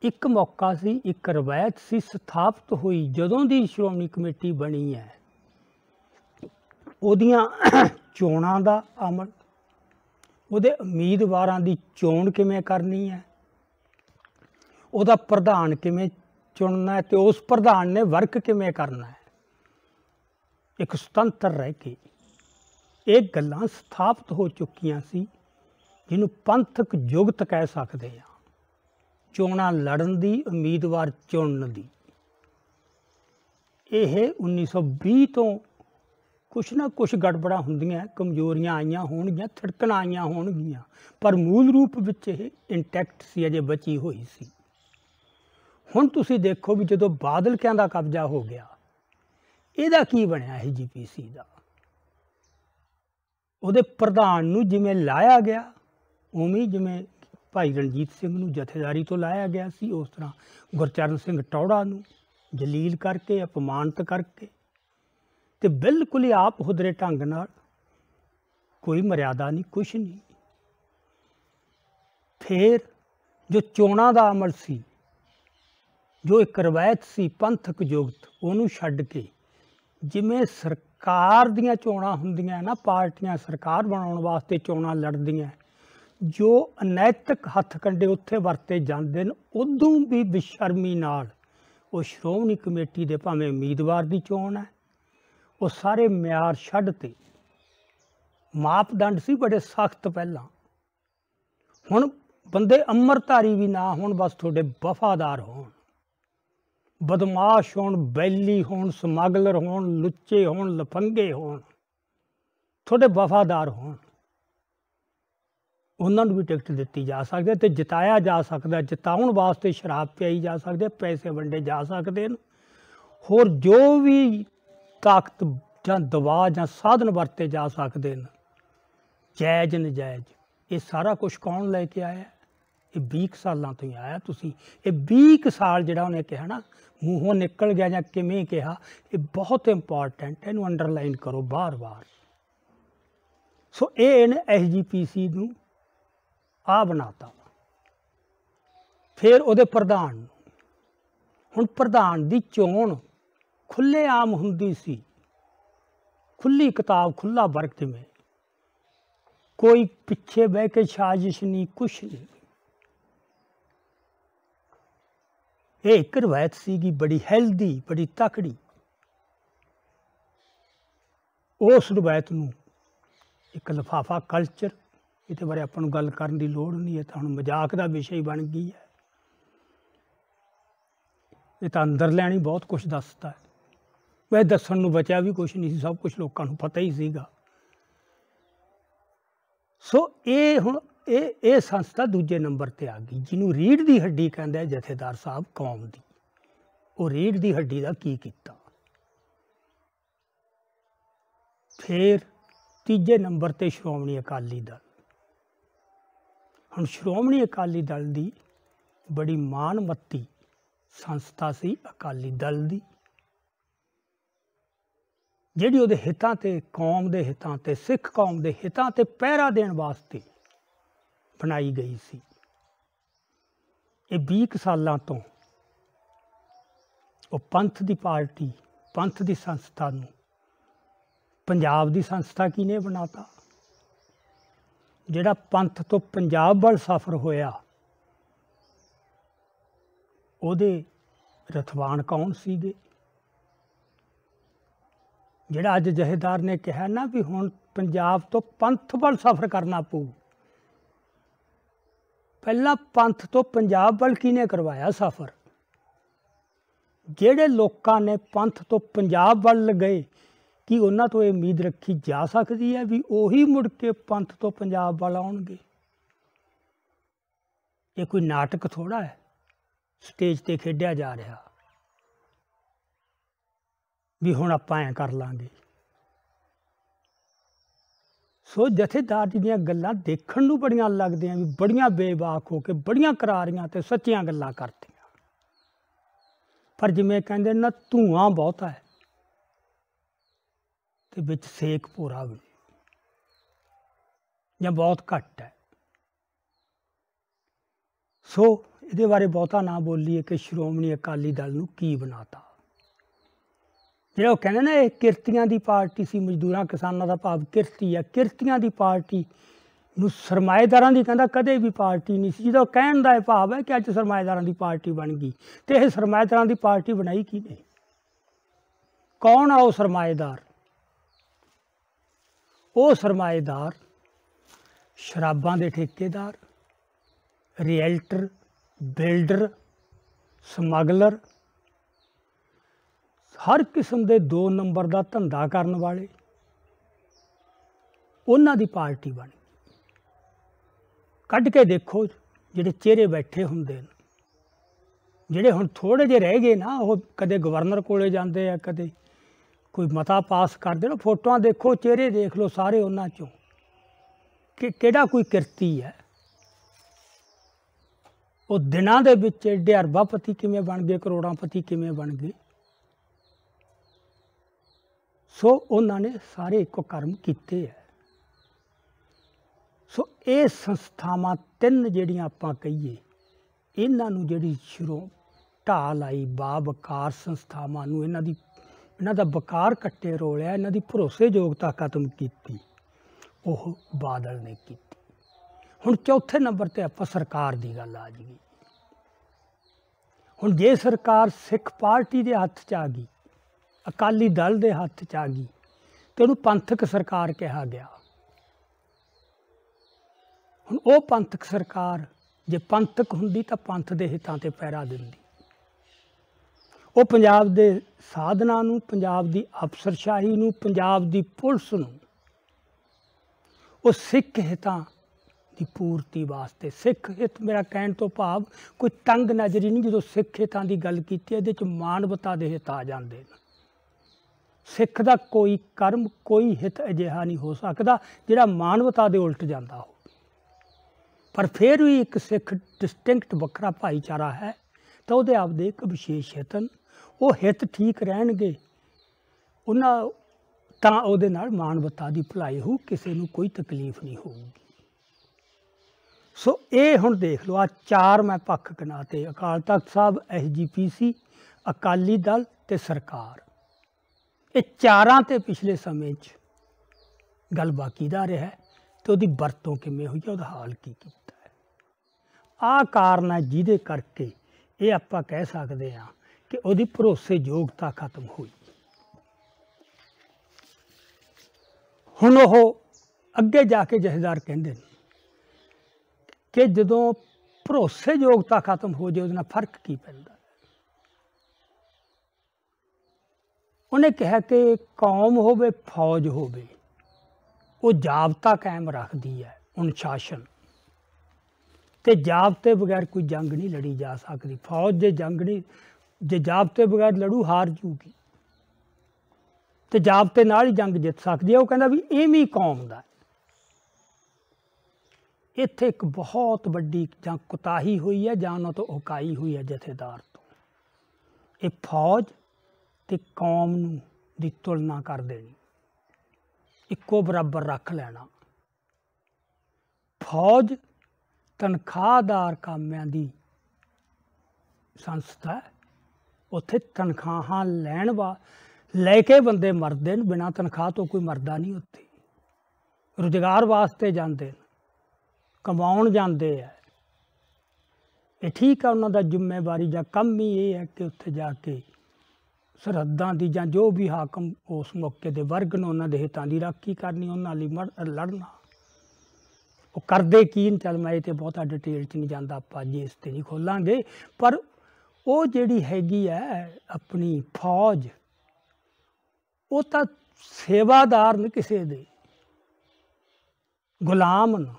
ਇੱਕ ਮੌਕਾ ਸੀ ਇੱਕ ਰਵਾਇਤ ਸੀ ਸਥਾਪਿਤ ਹੋਈ ਜਦੋਂ ਦੀ ਸ਼੍ਰੋਮਣੀ ਕਮੇਟੀ ਬਣੀ ਹੈ ਉਹਦੀਆਂ ਚੋਣਾਂ ਦਾ ਅਮਲ ਉਹਦੇ ਉਮੀਦਵਾਰਾਂ ਦੀ ਚੋਣ ਕਿਵੇਂ ਕਰਨੀ ਹੈ ਉਹਦਾ ਪ੍ਰਧਾਨ ਕਿਵੇਂ ਚੁਣਨਾ ਹੈ ਤੇ ਉਸ ਪ੍ਰਧਾਨ ਨੇ ਵਰਕ ਕਿਵੇਂ ਕਰਨਾ ਹੈ ਇੱਕ ਸੁਤੰਤਰ ਰਹਿ ਕੇ ਇਹ ਗੱਲਾਂ ਸਥਾਪਿਤ ਹੋ ਚੁੱਕੀਆਂ ਸੀ ਜਿਹਨੂੰ ਪੰਥਕ ਯੁਗਤ ਕਹਿ ਸਕਦੇ ਆ ਚੋਣਾਂ ਲੜਨ ਦੀ ਉਮੀਦਵਾਰ ਚੁਣਨ ਦੀ ਇਹ 1920 ਤੋਂ ਕੁਛ ਨਾ ਕੁਛ ਗੜਬੜਾ ਹੁੰਦੀਆਂ ਕਮਜ਼ੋਰੀਆਂ ਆਈਆਂ ਹੋਣਗੀਆਂ ਥੜਕਣਾਂ ਆਈਆਂ ਹੋਣਗੀਆਂ ਪਰ ਮੂਲ ਰੂਪ ਵਿੱਚ ਇਹ ਇੰਟੈਕਟ ਸੀ ਅਜੇ ਬਚੀ ਹੋਈ ਸੀ ਹੁਣ ਤੁਸੀਂ ਦੇਖੋ ਵੀ ਜਦੋਂ ਬਾਦਲ ਕਹਿੰਦਾ ਕਬਜ਼ਾ ਹੋ ਗਿਆ ਇਹਦਾ ਕੀ ਬਣਿਆ ਇਹ ਜੀਪੀਸੀ ਦਾ ਉਹਦੇ ਪ੍ਰਧਾਨ ਨੂੰ ਜਿਵੇਂ ਲਾਇਆ ਗਿਆ ਉਵੇਂ ਜਿਵੇਂ ਭਾਈ ਰਣਜੀਤ ਸਿੰਘ ਨੂੰ ਜਥੇਦਾਰੀ ਤੋਂ ਲਾਇਆ ਗਿਆ ਸੀ ਉਸ ਤਰ੍ਹਾਂ ਗੁਰਚਰਨ ਸਿੰਘ ਟੌੜਾ ਨੂੰ ਜਲੀਲ ਕਰਕੇ ਅਪਮਾਨਿਤ ਕਰਕੇ ਤੇ ਬਿਲਕੁਲ ਹੀ ਆਪ ਹੁਦਰੇ ਢੰਗ ਨਾਲ ਕੋਈ ਮਰਿਆਦਾ ਨਹੀਂ ਕੁਛ ਨਹੀਂ ਫੇਰ ਜੋ ਚੋਣਾ ਦਾ ਅਮਲ ਸੀ ਜੋ ਇੱਕ ਰਵਾਇਤ ਸੀ ਪੰਥਕ ਜੋਗਤ ਉਹਨੂੰ ਛੱਡ ਕੇ ਜਿਵੇਂ ਸਰਕਾਰ ਦੀਆਂ ਚੋਣਾਂ ਹੁੰਦੀਆਂ ਨਾ ਪਾਰਟੀਆਂ ਸਰਕਾਰ ਬਣਾਉਣ ਵਾਸਤੇ ਚੋਣਾਂ ਲੜਦੀਆਂ ਜੋ ਅਨੈਤਿਕ ਹੱਥਕੰਡੇ ਉੱਥੇ ਵਰਤੇ ਜਾਂਦੇ ਨੇ ਉਦੋਂ ਵੀ ਬਿਸ਼ਰਮੀ ਨਾਲ ਉਹ ਸ਼੍ਰੋਮਣੀ ਕਮੇਟੀ ਦੇ ਭਾਵੇਂ ਉਮੀਦਵਾਰ ਦੀ ਚੋਣ ਹੈ ਉਹ ਸਾਰੇ ਮਿਆਰ ਛੱਡ ਤੇ ਮਾਪਦੰਡ ਸੀ ਬੜੇ ਸਖਤ ਪਹਿਲਾਂ ਹੁਣ ਬੰਦੇ ਅਮਰਤਾਰੀ ਵੀ ਨਾ ਹੋਣ ਬਸ ਤੁਹਾਡੇ ਵਫਾਦਾਰ ਹੋਣ ਬਦਮਾਸ਼ ਹੋਣ ਬੈਲੀ ਹੋਣ ਸਮਗਲਰ ਹੋਣ ਲੁੱਚੇ ਹੋਣ ਲਫੰਗੇ ਹੋਣ ਤੁਹਾਡੇ ਵਫਾਦਾਰ ਹੋਣ ਉਹਨਾਂ ਨੂੰ ਵੀ ਟਿਕਟ ਦਿੱਤੀ ਜਾ ਸਕਦੀ ਤੇ ਜਿਤਾਇਆ ਜਾ ਸਕਦਾ ਜਿਤਾਉਣ ਵਾਸਤੇ ਸ਼ਰਾਬ ਪਿਆਈ ਜਾ ਸਕਦੀ ਪੈਸੇ ਵੰਡੇ ਜਾ ਸਕਦੇ ਨੇ ਹੋਰ ਜੋ ਵੀ ਤਾਕਤ ਜਾਂ ਦਵਾ ਜਾਂ ਸਾਧਨ ਵਰਤੇ ਜਾ ਸਕਦੇ ਨੇ ਜਾਇਜ਼ ਨਜਾਇਜ਼ ਇਹ ਸਾਰਾ ਕੁਝ ਕੌਣ ਲੈ ਕੇ ਆਇਆ ਇਹ 20 ਸਾਲਾਂ ਤੋਂ ਹੀ ਆਇਆ ਤੁਸੀਂ ਇਹ 20 ਸਾਲ ਜਿਹੜਾ ਉਹਨੇ ਕਿਹਾ ਨਾ ਮੂੰਹੋਂ ਨਿਕਲ ਗਿਆ ਜਾਂ ਕਿਵੇਂ ਕਿਹਾ ਇਹ ਬਹੁਤ ਇੰਪੋਰਟੈਂਟ ਇਹਨੂੰ ਅੰਡਰਲਾਈਨ ਕਰੋ ਬਾਰ-ਬਾਰ ਸੋ ਇਹ ਨੇ ਐਸਜੀਪੀਸੀ ਨੂੰ ਆ ਬਣਾਤਾ ਫਿਰ ਉਹਦੇ ਪ੍ਰਧਾਨ ਹੁਣ ਪ੍ਰਧਾਨ ਦੀ ਚੋਣ ਖੁੱਲੇ ਆਮ ਹੁੰਦੀ ਸੀ ਖੁੱਲੀ ਕਿਤਾਬ ਖੁੱਲਾ ਵਰਕ ਤੇ ਮੈਂ ਕੋਈ ਪਿੱਛੇ ਬਹਿ ਕੇ ਸਾਜ਼ਿਸ਼ ਨਹੀਂ ਕੁਛ ਨਹੀਂ ਇਹ ਇੱਕ ਰਵਾਇਤ ਸੀਗੀ ਬੜੀ ਹੈਲਦੀ ਬੜੀ ਤਕੜੀ ਉਸ ਰਵਾਇਤ ਨੂੰ ਇੱਕ ਲਫਾਫਾ ਕਲਚਰ ਇਹਦੇ ਬਾਰੇ ਆਪਾਂ ਨੂੰ ਗੱਲ ਕਰਨ ਦੀ ਲੋੜ ਨਹੀਂ ਹੈ ਤਾਂ ਹੁਣ ਮਜ਼ਾਕ ਦਾ ਵਿਸ਼ਾ ਹੀ ਬਣ ਗਈ ਹੈ ਇਹ ਤਾਂ ਅੰਦਰ ਲੈਣੀ ਬਹੁਤ ਕੁਝ ਦੱਸਦਾ ਹੈ ਵੈ ਦੱਸਣ ਨੂੰ ਬਚਿਆ ਵੀ ਕੁਝ ਨਹੀਂ ਸੀ ਸਭ ਕੁਝ ਲੋਕਾਂ ਨੂੰ ਪਤਾ ਹੀ ਸੀਗਾ ਸੋ ਇਹ ਹੁਣ ਇਹ ਇਹ ਸੰਸਥਾ ਦੂਜੇ ਨੰਬਰ ਤੇ ਆ ਗਈ ਜਿਹਨੂੰ ਰੀੜ ਦੀ ਹੱਡੀ ਕਹਿੰਦੇ ਆ ਜਥੇਦਾਰ ਸਾਹਿਬ ਕੌਮ ਦੀ ਉਹ ਰੀੜ ਦੀ ਹੱਡੀ ਦਾ ਕੀ ਕੀਤਾ ਫੇਰ ਤੀਜੇ ਨੰਬਰ ਤੇ ਸ਼੍ਰੋਮਣੀ ਅਕਾਲੀ ਦਲ ਹੁਣ ਸ਼੍ਰੋਮਣੀ ਅਕਾਲੀ ਦਲ ਦੀ ਬੜੀ ਮਾਨਮੱਤੀ ਸੰਸਥਾ ਸੀ ਅਕਾਲੀ ਦਲ ਦੀ ਜਿਹੜੀ ਉਹਦੇ ਹਿੱਤਾਂ ਤੇ ਕੌਮ ਦੇ ਹਿੱਤਾਂ ਤੇ ਸਿੱਖ ਕੌਮ ਦੇ ਹਿੱਤਾਂ ਤੇ ਪਹਿਰਾ ਦੇਣ ਵਾਸਤੇ ਬਣਾਈ ਗਈ ਸੀ ਇਹ 20 ਸਾਲਾਂ ਤੋਂ ਉਹ ਪੰਥ ਦੀ ਪਾਰਟੀ ਪੰਥ ਦੀ ਸੰਸਥਾ ਨੂੰ ਪੰਜਾਬ ਦੀ ਸੰਸਥਾ ਕਿਨੇ ਬਣਾਤਾ ਜਿਹੜਾ ਪੰਥ ਤੋਂ ਪੰਜਾਬ ਵੱਲ ਸਫ਼ਰ ਹੋਇਆ ਉਹਦੇ ਰਥਵਾਨ ਕੌਣ ਸੀਗੇ ਜਿਹੜਾ ਅੱਜ ਜਹੇਦਾਰ ਨੇ ਕਿਹਾ ਨਾ ਵੀ ਹੁਣ ਪੰਜਾਬ ਤੋਂ ਪੰਥ ਵੱਲ ਸਫ਼ਰ ਕਰਨਾ ਪਊ ਪਹਿਲਾਂ ਪੰਥ ਤੋਂ ਪੰਜਾਬ ਵੱਲ ਕਿਨੇ ਕਰਵਾਇਆ ਸਫ਼ਰ ਜਿਹੜੇ ਲੋਕਾਂ ਨੇ ਪੰਥ ਤੋਂ ਪੰਜਾਬ ਵੱਲ ਗਏ ਕੀ ਉਹਨਾਂ ਤੋਂ ਇਹ ਉਮੀਦ ਰੱਖੀ ਜਾ ਸਕਦੀ ਹੈ ਵੀ ਉਹੀ ਮੁੜ ਕੇ ਪੰਥ ਤੋਂ ਪੰਜਾਬ ਵੱਲ ਆਉਣਗੇ ਇਹ ਕੋਈ ਨਾਟਕ ਥੋੜਾ ਹੈ ਸਟੇਜ ਤੇ ਖੇਡਿਆ ਜਾ ਰਿਹਾ ਵੀ ਹੁਣ ਆਪਾਂ ਐ ਕਰ ਲਾਂਗੇ ਸੋ ਜਥੇਦਾਰ ਜੀ ਦੀਆਂ ਗੱਲਾਂ ਦੇਖਣ ਨੂੰ ਬੜੀਆਂ ਲੱਗਦੀਆਂ ਵੀ ਬੜੀਆਂ ਬੇਵਾਕ ਹੋ ਕੇ ਬੜੀਆਂ ਕਰਾਰੀਆਂ ਤੇ ਸੱਚੀਆਂ ਗੱਲਾਂ ਕਰਦੀਆਂ ਪਰ ਜਿਵੇਂ ਕਹਿੰਦੇ ਨਾ ਧੂਆਂ ਬਹੁਤਾ ਹੈ ਤੇ ਵਿੱਚ ਸੇਕ ਪੂਰਾ ਵੀ ਜਾਂ ਬਹੁਤ ਘੱਟ ਹੈ ਸੋ ਇਹਦੇ ਬਾਰੇ ਬਹੁਤਾ ਨਾ ਬੋਲੀਏ ਕਿ ਸ਼੍ਰੋਮਣੀ ਅਕਾਲੀ ਦਲ ਨੂੰ ਕੀ ਬਣਾਤਾ ਜਿਹੜਾ ਉਹ ਕਹਿੰਦੇ ਨਾ ਇਹ ਕਿਰਤੀਆਂ ਦੀ ਪਾਰਟੀ ਸੀ ਮਜ਼ਦੂਰਾਂ ਕਿਸਾਨਾਂ ਦਾ ਭਾਵ ਕਿਰਤੀ ਆ ਕਿਰਤੀਆਂ ਦੀ ਪਾਰਟੀ ਨੂੰ ਸਰਮਾਏਦਾਰਾਂ ਦੀ ਕਹਿੰਦਾ ਕਦੇ ਵੀ ਪਾਰਟੀ ਨਹੀਂ ਸੀ ਜਦੋਂ ਕਹਿਣ ਦਾ ਇਹ ਭਾਵ ਹੈ ਕਿ ਅੱਜ ਸਰਮਾਏਦਾਰਾਂ ਦੀ ਪਾਰਟੀ ਬਣ ਗਈ ਤੇ ਇਹ ਸਰਮਾਏਦਾਰਾਂ ਦੀ ਪਾਰਟੀ ਬਣਾਈ ਕੀ ਨੇ ਕੌਣ ਆ ਉਹ ਸਰਮਾਏਦਾਰ ਉਹ ਸਰਮਾਏਦਾਰ ਸ਼ਰਾਬਾਂ ਦੇ ਠੇਕੇਦਾਰ ਰੀਅਲਟਰ ਬਿਲਡਰ ਸਮਗਲਰ ਹਰ ਕਿਸਮ ਦੇ 2 ਨੰਬਰ ਦਾ ਧੰਦਾ ਕਰਨ ਵਾਲੇ ਉਹਨਾਂ ਦੀ ਪਾਰਟੀ ਬਣ ਕੱਢ ਕੇ ਦੇਖੋ ਜਿਹੜੇ ਚਿਹਰੇ ਬੈਠੇ ਹੁੰਦੇ ਨੇ ਜਿਹੜੇ ਹੁਣ ਥੋੜੇ ਜਿਹੇ ਰਹਿ ਗਏ ਨਾ ਉਹ ਕਦੇ ਗਵਰਨਰ ਕੋਲੇ ਜਾਂਦੇ ਆ ਕਦੇ ਕੋਈ ਮਤਾ ਪਾਸ ਕਰਦੇ ਨੇ ਫੋਟੋਆਂ ਦੇਖੋ ਚਿਹਰੇ ਦੇਖ ਲਓ ਸਾਰੇ ਉਹਨਾਂ ਚੋਂ ਕਿ ਕਿਹੜਾ ਕੋਈ ਕਿਰਤੀ ਹੈ ਉਹ ਦਿਨਾਂ ਦੇ ਵਿੱਚ ਏਡੇ ਅਰਬਾਪਤੀ ਕਿਵੇਂ ਬਣ ਗਏ ਕਰੋੜਾਂਪਤੀ ਕਿਵੇਂ ਬਣ ਗਏ ਸੋ ਉਹਨਾਂ ਨੇ ਸਾਰੇ ਇੱਕੋ ਕਰਮ ਕੀਤੇ ਹੈ ਸੋ ਇਹ ਸੰਸਥਾਵਾਂ ਤਿੰਨ ਜਿਹੜੀਆਂ ਆਪਾਂ ਕਹੀਏ ਇਹਨਾਂ ਨੂੰ ਜਿਹੜੀ ਸ਼ੁਰੂ ਢਾਲ ਆਈ ਬਾਬਕਾਰ ਸੰਸਥਾਵਾਂ ਨੂੰ ਇਹਨਾਂ ਦੀ ਇਹਨਾਂ ਦਾ ਬਕਾਰ ਕੱਟੇ ਰੋਲਿਆ ਇਹਨਾਂ ਦੀ ਭਰੋਸੇਯੋਗਤਾ ਖਤਮ ਕੀਤੀ ਉਹ ਬਾਦਲ ਨੇ ਕੀਤੀ ਹੁਣ ਚੌਥੇ ਨੰਬਰ ਤੇ ਆਪਾਂ ਸਰਕਾਰ ਦੀ ਗੱਲ ਆ ਜੀ ਹੁਣ ਜੇ ਸਰਕਾਰ ਸਿੱਖ ਪਾਰਟੀ ਦੇ ਹੱਥ 'ਚ ਆ ਗਈ ਅਕਾਲੀ ਦਲ ਦੇ ਹੱਥ 'ਚ ਆ ਗਈ ਤੇ ਉਹਨੂੰ ਪੰਥਕ ਸਰਕਾਰ ਕਿਹਾ ਗਿਆ ਹੁਣ ਉਹ ਪੰਥਕ ਸਰਕਾਰ ਜੇ ਪੰਥਕ ਹੁੰਦੀ ਤਾਂ ਪੰਥ ਦੇ ਹਿੱਤਾਂ ਤੇ ਪੈਰਾ ਦਿੰਦੀ ਉਹ ਪੰਜਾਬ ਦੇ ਸਾਧਨਾ ਨੂੰ ਪੰਜਾਬ ਦੀ ਅਫਸਰਸ਼ਾਹੀ ਨੂੰ ਪੰਜਾਬ ਦੀ ਪੁਲਿਸ ਨੂੰ ਉਹ ਸਿੱਖ ਹਿੱਤਾਂ ਦੀ ਪੂਰਤੀ ਵਾਸਤੇ ਸਿੱਖ ਹਿੱਤ ਮੇਰਾ ਕਹਿਣ ਤੋਂ ਭਾਵ ਕੋਈ ਤੰਗ ਨਜ਼ਰੀ ਨਹੀਂ ਜਦੋਂ ਸਿੱਖ ਹਿੱਤਾਂ ਦੀ ਗੱਲ ਕੀਤੀ ਇਹਦੇ ਚ ਮਾਨਵਤਾ ਦੇ ਹਿੱਤ ਆ ਜਾਂਦੇ ਨੇ ਸਿੱਖ ਦਾ ਕੋਈ ਕਰਮ ਕੋਈ ਹਿਤ ਅਜਿਹਾ ਨਹੀਂ ਹੋ ਸਕਦਾ ਜਿਹੜਾ ਮਾਨਵਤਾ ਦੇ ਉਲਟ ਜਾਂਦਾ ਹੋ ਪਰ ਫਿਰ ਵੀ ਇੱਕ ਸਿੱਖ ਡਿਸਟਿੰਕਟ ਵੱਖਰਾ ਭਾਈਚਾਰਾ ਹੈ ਤਾਂ ਉਹਦੇ ਆਪ ਦੇ ਇੱਕ ਵਿਸ਼ੇਸ਼ ਹਿਤਨ ਉਹ ਹਿੱਤ ਠੀਕ ਰਹਿਣਗੇ ਉਹਨਾਂ ਤਾਂ ਉਹਦੇ ਨਾਲ ਮਾਨਵਤਾ ਦੀ ਭਲਾਈ ਹੋ ਕਿਸੇ ਨੂੰ ਕੋਈ ਤਕਲੀਫ ਨਹੀਂ ਹੋਊਗੀ ਸੋ ਇਹ ਹੁਣ ਦੇਖ ਲਓ ਆ ਚਾਰ ਮੈਂ ਪੱਖ ਕਨਾਤੇ ਅਕਾਲ ਤਖਤ ਸਾਹਿਬ ਐਸਜੀਪੀਸੀ ਅਕਾਲੀ ਦਲ ਤੇ ਸਰਕਾਰ ਇਹ ਚਾਰਾਂ ਤੇ ਪਿਛਲੇ ਸਮੇਂ 'ਚ ਗੱਲ ਬਾਕੀ ਦਾ ਰਿਹਾ ਤੇ ਉਹਦੀ ਵਰਤੋਂ ਕਿਵੇਂ ਹੋਈ ਹੈ ਉਹਦਾ ਹਾਲ ਕੀ ਕੀਤਾ ਹੈ ਆ ਕਾਰਨ ਹੈ ਜਿਹਦੇ ਕਰਕੇ ਇਹ ਆਪਾਂ ਕਹਿ ਸਕਦੇ ਹਾਂ ਕਿ ਉਹਦੀ ਭਰੋਸੇ ਯੋਗਤਾ ਖਤਮ ਹੋਈ ਹੁਣ ਉਹ ਅੱਗੇ ਜਾ ਕੇ ਜਹਦਾਰ ਕਹਿੰਦੇ ਨੇ ਕਿ ਜਦੋਂ ਭਰੋਸੇ ਯੋਗਤਾ ਖਤਮ ਹੋ ਜੇ ਉਹਦੇ ਨਾਲ ਫਰਕ ਕੀ ਪੈਂਦਾ ਉਹਨੇ ਕਿਹਾ ਕਿ ਕੌਮ ਹੋਵੇ ਫੌਜ ਹੋਵੇ ਉਹ ਜਾਬਤਾ ਕਾਇਮ ਰੱਖਦੀ ਹੈ ਅਨੁਸ਼ਾਸਨ ਤੇ ਜਾਬਤੇ ਬਗੈਰ ਕੋਈ ਜੰਗ ਨਹੀਂ ਲੜੀ ਜਾ ਸਕਦੀ ਫੌਜ ਦੇ ਜੰਗ ਨਹੀਂ ਜੇ ਜਾਬਤੇ ਬਗੈਰ ਲੜੂ ਹਾਰ ਜੂਗੀ ਤੇ ਜਾਬਤੇ ਨਾਲ ਹੀ ਜੰਗ ਜਿੱਤ ਸਕਦੀ ਹੈ ਉਹ ਕਹਿੰਦਾ ਵੀ ਐਵੇਂ ਕੌਮ ਦਾ ਇੱਥੇ ਇੱਕ ਬਹੁਤ ਵੱਡੀ ਜਾਂ ਕੁਤਾਹੀ ਹੋਈ ਹੈ ਜਾਂ ਉਹਨਾਂ ਤੋਂ ਉਕਾਈ ਹੋਈ ਹੈ ਜਥੇਦਾਰ ਤੋਂ ਇਹ ਫੌਜ ਤੇ ਕੌਮ ਨੂੰ ਦੀ ਤੁਲਨਾ ਕਰ ਦੇਣੀ ਇੱਕੋ ਬਰਾਬਰ ਰੱਖ ਲੈਣਾ ਫੌਜ ਤਨਖਾਹਦਾਰ ਕਾਮਿਆਂ ਦੀ ਸੰਸਥਾ ਉੱਥੇ ਤਨਖਾਹਾਂ ਲੈਣ ਵਾ ਲੈ ਕੇ ਬੰਦੇ ਮਰਦੇ ਨੇ ਬਿਨਾ ਤਨਖਾਹ ਤੋਂ ਕੋਈ ਮਰਦਾ ਨਹੀਂ ਉੱਥੇ ਰੁਜ਼ਗਾਰ ਵਾਸਤੇ ਜਾਂਦੇ ਨੇ ਕਮਾਉਣ ਜਾਂਦੇ ਆ ਇਹ ਠੀਕ ਆ ਉਹਨਾਂ ਦਾ ਜ਼ਿੰਮੇਵਾਰੀ ਜਾਂ ਕੰਮ ਹੀ ਇਹ ਹੈ ਕਿ ਉੱਥੇ ਜਾ ਕੇ ਸਰਹੱਦਾਂ ਦੀ ਜਾਂ ਜੋ ਵੀ ਹਾਕਮ ਉਸ ਮੌਕੇ ਦੇ ਵਰਗ ਨੂੰ ਉਹਨਾਂ ਦੇ ਹਿੱਤਾਂ ਦੀ ਰਾਖੀ ਕਰਨੀ ਉਹਨਾਂ ਲਈ ਲੜਨਾ ਉਹ ਕਰਦੇ ਕੀ ਚਲ ਮੈਂ ਇਹ ਤੇ ਬਹੁਤਾ ਡਿਟੇਲ 'ਚ ਨਹੀਂ ਜਾਂਦਾ ਆਪਾਂ ਜੀ ਇਸ ਤੇ ਨਹੀਂ ਖੋਲਾਂਗੇ ਪਰ ਉਹ ਜਿਹੜੀ ਹੈਗੀ ਹੈ ਆਪਣੀ ਫੌਜ ਉਹ ਤਾਂ ਸੇਵਾਦਾਰ ਨੇ ਕਿਸੇ ਦੇ ਗੁਲਾਮ ਨੂੰ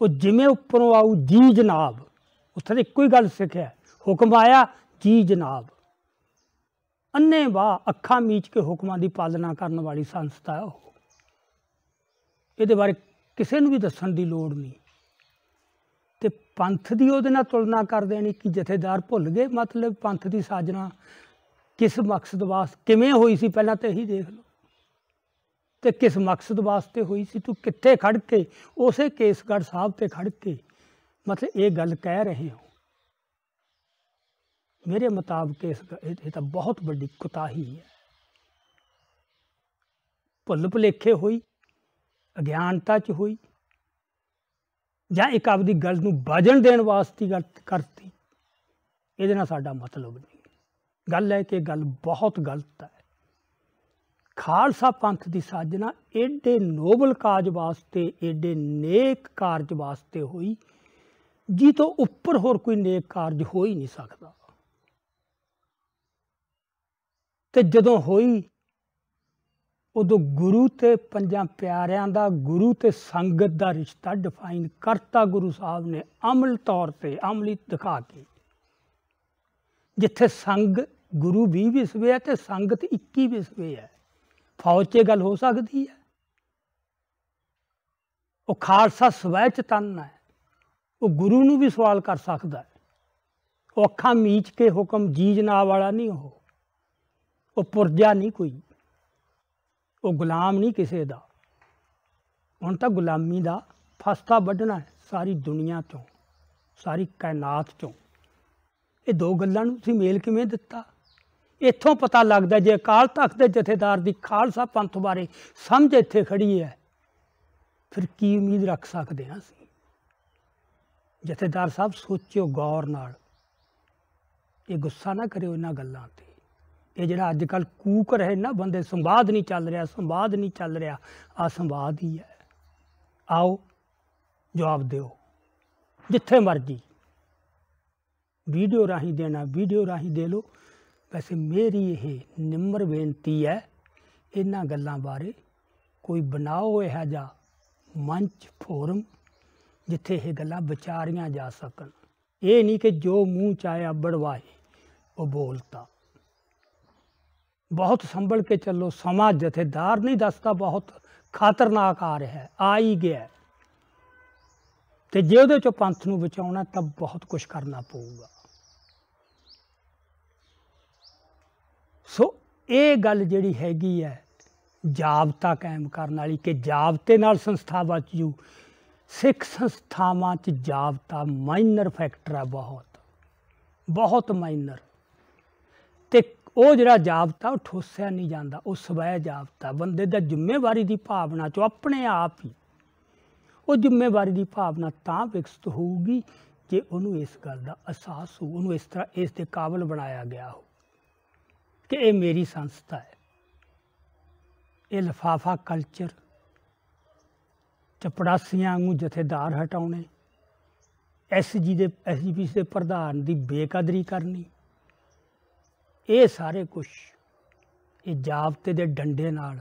ਉਹ ਜਿਵੇਂ ਉੱਪਰੋਂ ਆਉ ਜੀ ਜਨਾਬ ਉੱਥੇ ਇੱਕੋ ਹੀ ਗੱਲ ਸਿੱਖਿਆ ਹੁਕਮ ਆਇਆ ਜੀ ਜਨਾਬ ਅੰਨੇ ਵਾ ਅੱਖਾਂ ਮੀਚ ਕੇ ਹੁਕਮਾਂ ਦੀ ਪਾਲਣਾ ਕਰਨ ਵਾਲੀ ਸੰਸਥਾ ਹੈ ਉਹ ਇਹਦੇ ਬਾਰੇ ਕਿਸੇ ਨੂੰ ਵੀ ਦੱਸਣ ਦੀ ਲੋੜ ਨਹੀਂ ਤੇ ਪੰਥ ਦੀ ਉਹਦੇ ਨਾਲ ਤੁਲਨਾ ਕਰ ਦੇਣੀ ਕਿ ਜਥੇਦਾਰ ਭੁੱਲ ਗਏ ਮਤਲਬ ਪੰਥ ਦੀ ਸਾਜਣਾ ਕਿਸ ਮਕਸਦ ਵਾਸਤੇ ਕਿਵੇਂ ਹੋਈ ਸੀ ਪਹਿਲਾਂ ਤੇ ਇਹੀ ਦੇਖ ਲਓ ਤੇ ਕਿਸ ਮਕਸਦ ਵਾਸਤੇ ਹੋਈ ਸੀ ਤੂੰ ਕਿੱਥੇ ਖੜ ਕੇ ਉਸੇ ਕੇਸਗੜ ਸਾਹਿਬ ਤੇ ਖੜ ਕੇ ਮਤਲਬ ਇਹ ਗੱਲ ਕਹਿ ਰਹੇ ਹੋ ਮੇਰੇ ਮੁਤਾਬਕ ਇਸ ਇਹ ਤਾਂ ਬਹੁਤ ਵੱਡੀ ਕੁਤਾਹੀ ਹੈ ਭੁੱਲ ਭੁਲੇਖੇ ਹੋਈ ਅਗਿਆਨਤਾ ਚ ਹੋਈ ਜਾਂ ਇੱਕ ਆਪਦੀ ਗੱਲ ਨੂੰ ਬਾਜਣ ਦੇਣ ਵਾਸਤੇ ਗੱਲ ਕਰਤੀ ਇਹਦੇ ਨਾਲ ਸਾਡਾ ਮਤਲਬ ਨਹੀਂ ਗੱਲ ਹੈ ਕਿ ਗੱਲ ਬਹੁਤ ਗਲਤ ਹੈ ਖਾਲਸਾ ਪੰਥ ਦੀ ਸਾਜਣਾ ਐਡੇ ਨੋਬਲ ਕਾਜ ਵਾਸਤੇ ਐਡੇ ਨੇਕ ਕਾਰਜ ਵਾਸਤੇ ਹੋਈ ਜੀ ਤੋਂ ਉੱਪਰ ਹੋਰ ਕੋਈ ਨੇਕ ਕਾਰਜ ਹੋ ਹੀ ਨਹੀਂ ਸਕਦਾ ਤੇ ਜਦੋਂ ਹੋਈ ਉਦੋਂ ਗੁਰੂ ਤੇ ਪੰਜਾਂ ਪਿਆਰਿਆਂ ਦਾ ਗੁਰੂ ਤੇ ਸੰਗਤ ਦਾ ਰਿਸ਼ਤਾ ਡਿਫਾਈਨ ਕਰਤਾ ਗੁਰੂ ਸਾਹਿਬ ਨੇ ਅਮਲ ਤੌਰ ਤੇ ਅਮਲੀ ਦਿਖਾ ਕੇ ਜਿੱਥੇ ਸੰਗ ਗੁਰੂ 20 ਵਿਸਵੇ ਹੈ ਤੇ ਸੰਗਤ 21 ਵਿਸਵੇ ਹੈ ਫੌਜ 'ਚ ਗੱਲ ਹੋ ਸਕਦੀ ਹੈ ਉਹ ਖਾਲਸਾ ਸਵੈ ਚਤਨ ਹੈ ਉਹ ਗੁਰੂ ਨੂੰ ਵੀ ਸਵਾਲ ਕਰ ਸਕਦਾ ਹੈ ਉਹ ਅੱਖਾਂ ਮੀਚ ਕੇ ਹੁਕਮ ਜੀ ਜਨਾਬ ਵਾਲਾ ਨਹੀਂ ਉਹ ਉਹ ਪੁਰਜਾ ਨਹੀਂ ਕੋਈ ਉਹ ਗੁਲਾਮ ਨਹੀਂ ਕਿਸੇ ਦਾ ਹੁਣ ਤਾਂ ਗੁਲਾਮੀ ਦਾ ਫਸਤਾ ਵੱਢਣਾ ਸਾਰੀ ਦੁਨੀਆ ਤੋਂ ਸਾਰੀ ਕਾਇਨਾਤ ਤੋਂ ਇਹ ਦੋ ਗੱਲਾਂ ਨੂੰ ਤੁਸੀਂ ਮੇਲ ਕਿਵੇਂ ਦਿੱਤਾ ਇੱਥੋਂ ਪਤਾ ਲੱਗਦਾ ਜੇ ਅਕਾਲ ਤਖਤ ਦੇ ਜਥੇਦਾਰ ਦੀ ਖਾਲਸਾ ਪੰਥ ਬਾਰੇ ਸਮਝ ਇੱਥੇ ਖੜੀ ਹੈ ਫਿਰ ਕੀ ਉਮੀਦ ਰੱਖ ਸਕਦੇ ਹਾਂ ਅਸੀਂ ਜਥੇਦਾਰ ਸਾਹਿਬ ਸੋਚਿਓ ਗੌਰ ਨਾਲ ਇਹ ਗੁੱਸਾ ਨਾ ਕਰਿਓ ਇਹਨਾਂ ਗੱਲਾਂ ਤੇ ਇਹ ਜਿਹੜਾ ਅੱਜ ਕੱਲ ਕੂਕ ਰਹੇ ਨਾ ਬੰਦੇ ਸੰਵਾਦ ਨਹੀਂ ਚੱਲ ਰਿਹਾ ਸੰਵਾਦ ਨਹੀਂ ਚੱਲ ਰਿਹਾ ਆ ਸੰਵਾਦ ਹੀ ਹੈ ਆਓ ਜਵਾਬ ਦਿਓ ਜਿੱਥੇ ਮਰਜੀ ਵੀਡੀਓ ਰਾਹੀਂ ਦੇਣਾ ਵੀਡੀਓ ਰਾਹੀਂ ਦੇ ਲੋ ਵੈਸੇ ਮੇਰੀ ਇਹ ਨਿਮਰ ਬੇਨਤੀ ਹੈ ਇਹਨਾਂ ਗੱਲਾਂ ਬਾਰੇ ਕੋਈ ਬਣਾਓ ਇਹ ਜਾ ਮੰਚ ਫੋਰਮ ਜਿੱਥੇ ਇਹ ਗੱਲਾਂ ਵਿਚਾਰੀਆਂ ਜਾ ਸਕਣ ਇਹ ਨਹੀਂ ਕਿ ਜੋ ਮੂੰਹ ਚ ਆਇਆ ਬੜਵਾਏ ਉਹ ਬੋਲਤਾ ਬਹੁਤ ਸੰਭਲ ਕੇ ਚੱਲੋ ਸਮਾਂ ਜਥੇਦਾਰ ਨਹੀਂ ਦੱਸਦਾ ਬਹੁਤ ਖਤਰਨਾਕ ਆ ਰਿਹਾ ਆ ਹੀ ਗਿਆ ਤੇ ਜੇ ਉਹਦੇ ਚੋਂ ਪੰਥ ਨੂੰ ਬਚਾਉਣਾ ਤਾਂ ਬਹੁਤ ਕੁਝ ਕਰਨਾ ਪਊਗਾ ਸੋ ਇਹ ਗੱਲ ਜਿਹੜੀ ਹੈਗੀ ਹੈ ਜਾਬਤਾ ਕਾਇਮ ਕਰਨ ਵਾਲੀ ਕਿ ਜਾਬਤੇ ਨਾਲ ਸੰਸਥਾ ਬਚ ਜੂ ਸਿੱਖ ਸੰਸਥਾਵਾਂ 'ਚ ਜਾਬਤਾ ਮਾਈਨਰ ਫੈਕਟਰ ਆ ਬਹੁਤ ਬਹੁਤ ਮਾਈਨਰ ਤੇ ਉਹ ਜਿਹੜਾ ਜਾਪਤਾ ਉਹ ਠੋਸਿਆ ਨਹੀਂ ਜਾਂਦਾ ਉਹ ਸਵੈ ਜਾਪਤਾ ਬੰਦੇ ਦਾ ਜ਼ਿੰਮੇਵਾਰੀ ਦੀ ਭਾਵਨਾ ਚੋਂ ਆਪਣੇ ਆਪ ਹੀ ਉਹ ਜ਼ਿੰਮੇਵਾਰੀ ਦੀ ਭਾਵਨਾ ਤਾਂ ਵਿਕਸਿਤ ਹੋਊਗੀ ਜੇ ਉਹਨੂੰ ਇਸ ਗੱਲ ਦਾ ਅਹਿਸਾਸ ਹੋ ਉਹਨੂੰ ਇਸ ਤਰ੍ਹਾਂ ਇਸ ਦੇ ਕਾਬਲ ਬਣਾਇਆ ਗਿਆ ਹੋ ਕਿ ਇਹ ਮੇਰੀ ਸੰਸਥਾ ਹੈ ਇਹ ਲਫਾਫਾ ਕਲਚਰ ਚਪੜਾਸੀਆਂ ਨੂੰ ਜਥੇਦਾਰ ਹਟਾਉਣੇ ਐਸਜੀ ਦੇ ਐਸਜੀਪੀ ਦੇ ਪ੍ਰਧਾਨ ਦੀ ਬੇਕਦਰੀ ਕਰਨੀ ਇਹ ਸਾਰੇ ਕੁਝ ਇਹ ਜਾਬਤੇ ਦੇ ਡੰਡੇ ਨਾਲ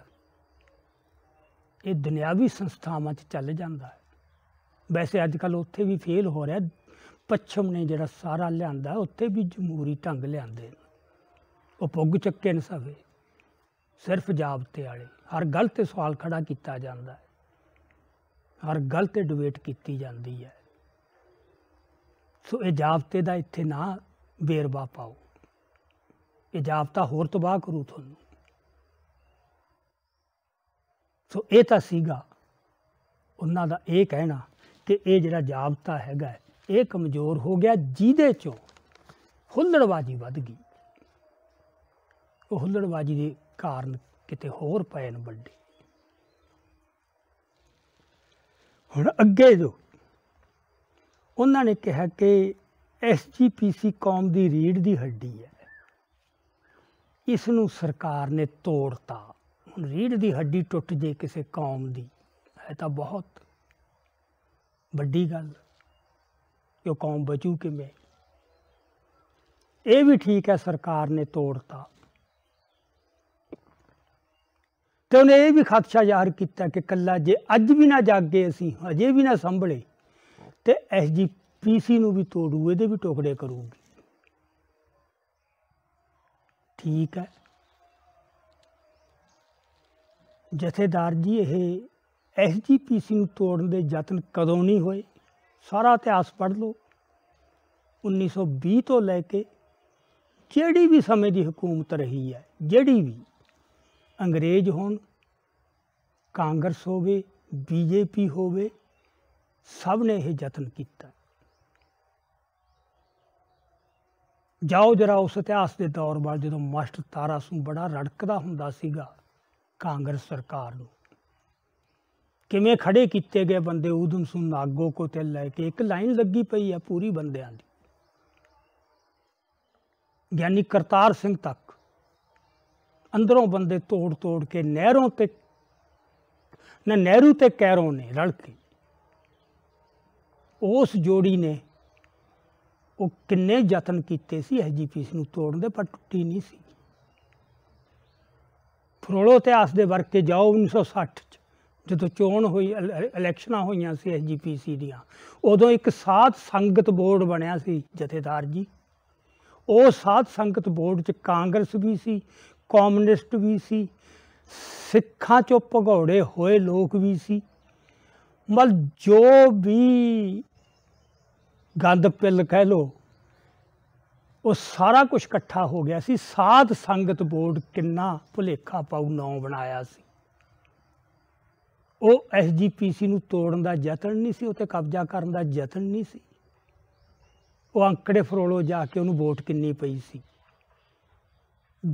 ਇਹ ਦੁਨਿਆਵੀ ਸੰਸਥਾਵਾਂ 'ਚ ਚੱਲ ਜਾਂਦਾ ਹੈ ਵੈਸੇ ਅੱਜ ਕੱਲ ਉੱਥੇ ਵੀ ਫੇਲ ਹੋ ਰਿਹਾ ਪੱਛਮ ਨੇ ਜਿਹੜਾ ਸਾਰਾ ਲਿਆਂਦਾ ਉੱਥੇ ਵੀ ਜਮਹੂਰੀ ਢੰਗ ਲਿਆਂਦੇ ਉਹ ਪੁੱਗ ਚੱਕੇ ਨੇ ਸਭੇ ਸਿਰਫ ਜਾਬਤੇ ਵਾਲੇ ਹਰ ਗੱਲ ਤੇ ਸਵਾਲ ਖੜਾ ਕੀਤਾ ਜਾਂਦਾ ਹੈ ਹਰ ਗੱਲ ਤੇ ਡਿਬੇਟ ਕੀਤੀ ਜਾਂਦੀ ਹੈ ਸੋ ਇਹ ਜਾਬਤੇ ਦਾ ਇੱਥੇ ਨਾ ਵੇਰਵਾ ਪਾਓ ਕਿ ਜਾਪਤਾ ਹੋਰ ਤਬਾਹ ਕਰੂ ਤੁਹਾਨੂੰ ਸੋ ਇਹ ਤਾਂ ਸੀਗਾ ਉਹਨਾਂ ਦਾ ਇਹ ਕਹਿਣਾ ਕਿ ਇਹ ਜਿਹੜਾ ਜਾਪਤਾ ਹੈਗਾ ਇਹ ਕਮਜ਼ੋਰ ਹੋ ਗਿਆ ਜਿਹਦੇ ਚੋਂ ਹੁੱਲੜਵਾਜੀ ਵੱਧ ਗਈ ਉਹ ਹੁੱਲੜਵਾਜੀ ਦੇ ਕਾਰਨ ਕਿਤੇ ਹੋਰ ਪਏ ਨ ਵੱਡੇ ਹੁਣ ਅੱਗੇ ਜੋ ਉਹਨਾਂ ਨੇ ਕਿਹਾ ਕਿ ਐਸਜੀਪੀਸੀ ਕੌਮ ਦੀ ਰੀੜ ਦੀ ਹੱਡੀ ਹੈ ਇਸ ਨੂੰ ਸਰਕਾਰ ਨੇ ਤੋੜਤਾ ਹੁਣ ਰੀੜ ਦੀ ਹੱਡੀ ਟੁੱਟ ਜੇ ਕਿਸੇ ਕੌਮ ਦੀ ਇਹ ਤਾਂ ਬਹੁਤ ਵੱਡੀ ਗੱਲ ਕਿ ਕੌਮ ਬਚੂ ਕਿਵੇਂ ਇਹ ਵੀ ਠੀਕ ਹੈ ਸਰਕਾਰ ਨੇ ਤੋੜਤਾ ਤੇ ਉਹਨੇ ਇਹ ਵੀ ਖਦਸ਼ਾ ਜ਼ਾਹਰ ਕੀਤਾ ਕਿ ਕੱਲਾ ਜੇ ਅੱਜ ਵੀ ਨਾ ਜਾਗੇ ਅਸੀਂ ਅਜੇ ਵੀ ਨਾ ਸੰਭਲੇ ਤੇ ਐਸਜੀਪੀਸੀ ਨੂੰ ਵੀ ਤੋੜੂ ਇਹਦੇ ਵੀ ਟੋਕੜੇ ਕਰੂਗੀ ਠੀਕ ਹੈ ਜਥੇਦਾਰ ਜੀ ਇਹ ਐਸਜੀਪੀਸੀ ਨੂੰ ਤੋੜਨ ਦੇ ਯਤਨ ਕਦੋਂ ਨਹੀਂ ਹੋਏ ਸਾਰਾ ਇਤਿਹਾਸ ਪੜ੍ਹ ਲਓ 1920 ਤੋਂ ਲੈ ਕੇ ਜਿਹੜੀ ਵੀ ਸਮੇਂ ਦੀ ਹਕੂਮਤ ਰਹੀ ਹੈ ਜਿਹੜੀ ਵੀ ਅੰਗਰੇਜ਼ ਹੋਣ ਕਾਂਗਰਸ ਹੋਵੇ ਬੀਜੇਪੀ ਹੋਵੇ ਸਭ ਨੇ ਇਹ ਯਤਨ ਕੀਤਾ ਜਾਓ ਜਰਾ ਉਸ ਇਤਿਹਾਸ ਦੇ ਦੌਰ ਵੱਲ ਜਦੋਂ ਮਾਸਟਰ ਤਾਰਾ ਸਿੰਘ ਬੜਾ ਰੜਕਦਾ ਹੁੰਦਾ ਸੀਗਾ ਕਾਂਗਰਸ ਸਰਕਾਰ ਨੂੰ ਕਿਵੇਂ ਖੜੇ ਕੀਤੇ ਗਏ ਬੰਦੇ ਉਦਮ ਸਿੰਘ ਨਾਗੋ ਕੋ ਤੇ ਲੈ ਕੇ ਇੱਕ ਲਾਈਨ ਲੱਗੀ ਪਈ ਆ ਪੂਰੀ ਬੰਦਿਆਂ ਦੀ ਗਿਆਨੀ ਕਰਤਾਰ ਸਿੰਘ ਤੱਕ ਅੰਦਰੋਂ ਬੰਦੇ ਤੋੜ ਤੋੜ ਕੇ ਨਹਿਰੋਂ ਤੇ ਨਾ ਨਹਿਰੂ ਤੇ ਕੈਰੋਂ ਨੇ ਰਲ ਕੇ ਉਸ ਜੋੜੀ ਨੇ ਉਹ ਕਿੰਨੇ ਯਤਨ ਕੀਤੇ ਸੀ ਐਸਜੀਪੀਸੀ ਨੂੰ ਤੋੜਨ ਦੇ ਪਰ ਟੁੱਟੀ ਨਹੀਂ ਸੀ ਫਰੋਲੋ ਇਤਿਹਾਸ ਦੇ ਵਰਕ ਕੇ ਜਾਓ 1960 ਚ ਜਦੋਂ ਚੋਣ ਹੋਈ ਇਲੈਕਸ਼ਨਾਂ ਹੋਈਆਂ ਸੀ ਐਸਜੀਪੀਸੀ ਦੀਆਂ ਉਦੋਂ ਇੱਕ ਸਾਧ ਸੰਗਤ ਬੋਰਡ ਬਣਿਆ ਸੀ ਜਥੇਦਾਰ ਜੀ ਉਹ ਸਾਧ ਸੰਗਤ ਬੋਰਡ ਚ ਕਾਂਗਰਸ ਵੀ ਸੀ ਕਮਿਊਨਿਸਟ ਵੀ ਸੀ ਸਿੱਖਾਂ ਚੋਂ ਭਗੌੜੇ ਹੋਏ ਲੋਕ ਵੀ ਸੀ ਮਤਲਬ ਜੋ ਵੀ ਗੰਦ ਪਿੱਲ ਕਹਿ ਲੋ ਉਹ ਸਾਰਾ ਕੁਝ ਇਕੱਠਾ ਹੋ ਗਿਆ ਸੀ ਸਾਧ ਸੰਗਤ ਬੋਰਡ ਕਿੰਨਾ ਭੁਲੇਖਾ ਪਾਉ ਨਾਉ ਬਣਾਇਆ ਸੀ ਉਹ ਐਸਜੀਪੀਸੀ ਨੂੰ ਤੋੜਨ ਦਾ ਯਤਨ ਨਹੀਂ ਸੀ ਉਤੇ ਕਬਜ਼ਾ ਕਰਨ ਦਾ ਯਤਨ ਨਹੀਂ ਸੀ ਉਹ ਅੰਕੜੇ ਫਰੋਲੋ ਜਾ ਕੇ ਉਹਨੂੰ ਵੋਟ ਕਿੰਨੀ ਪਈ ਸੀ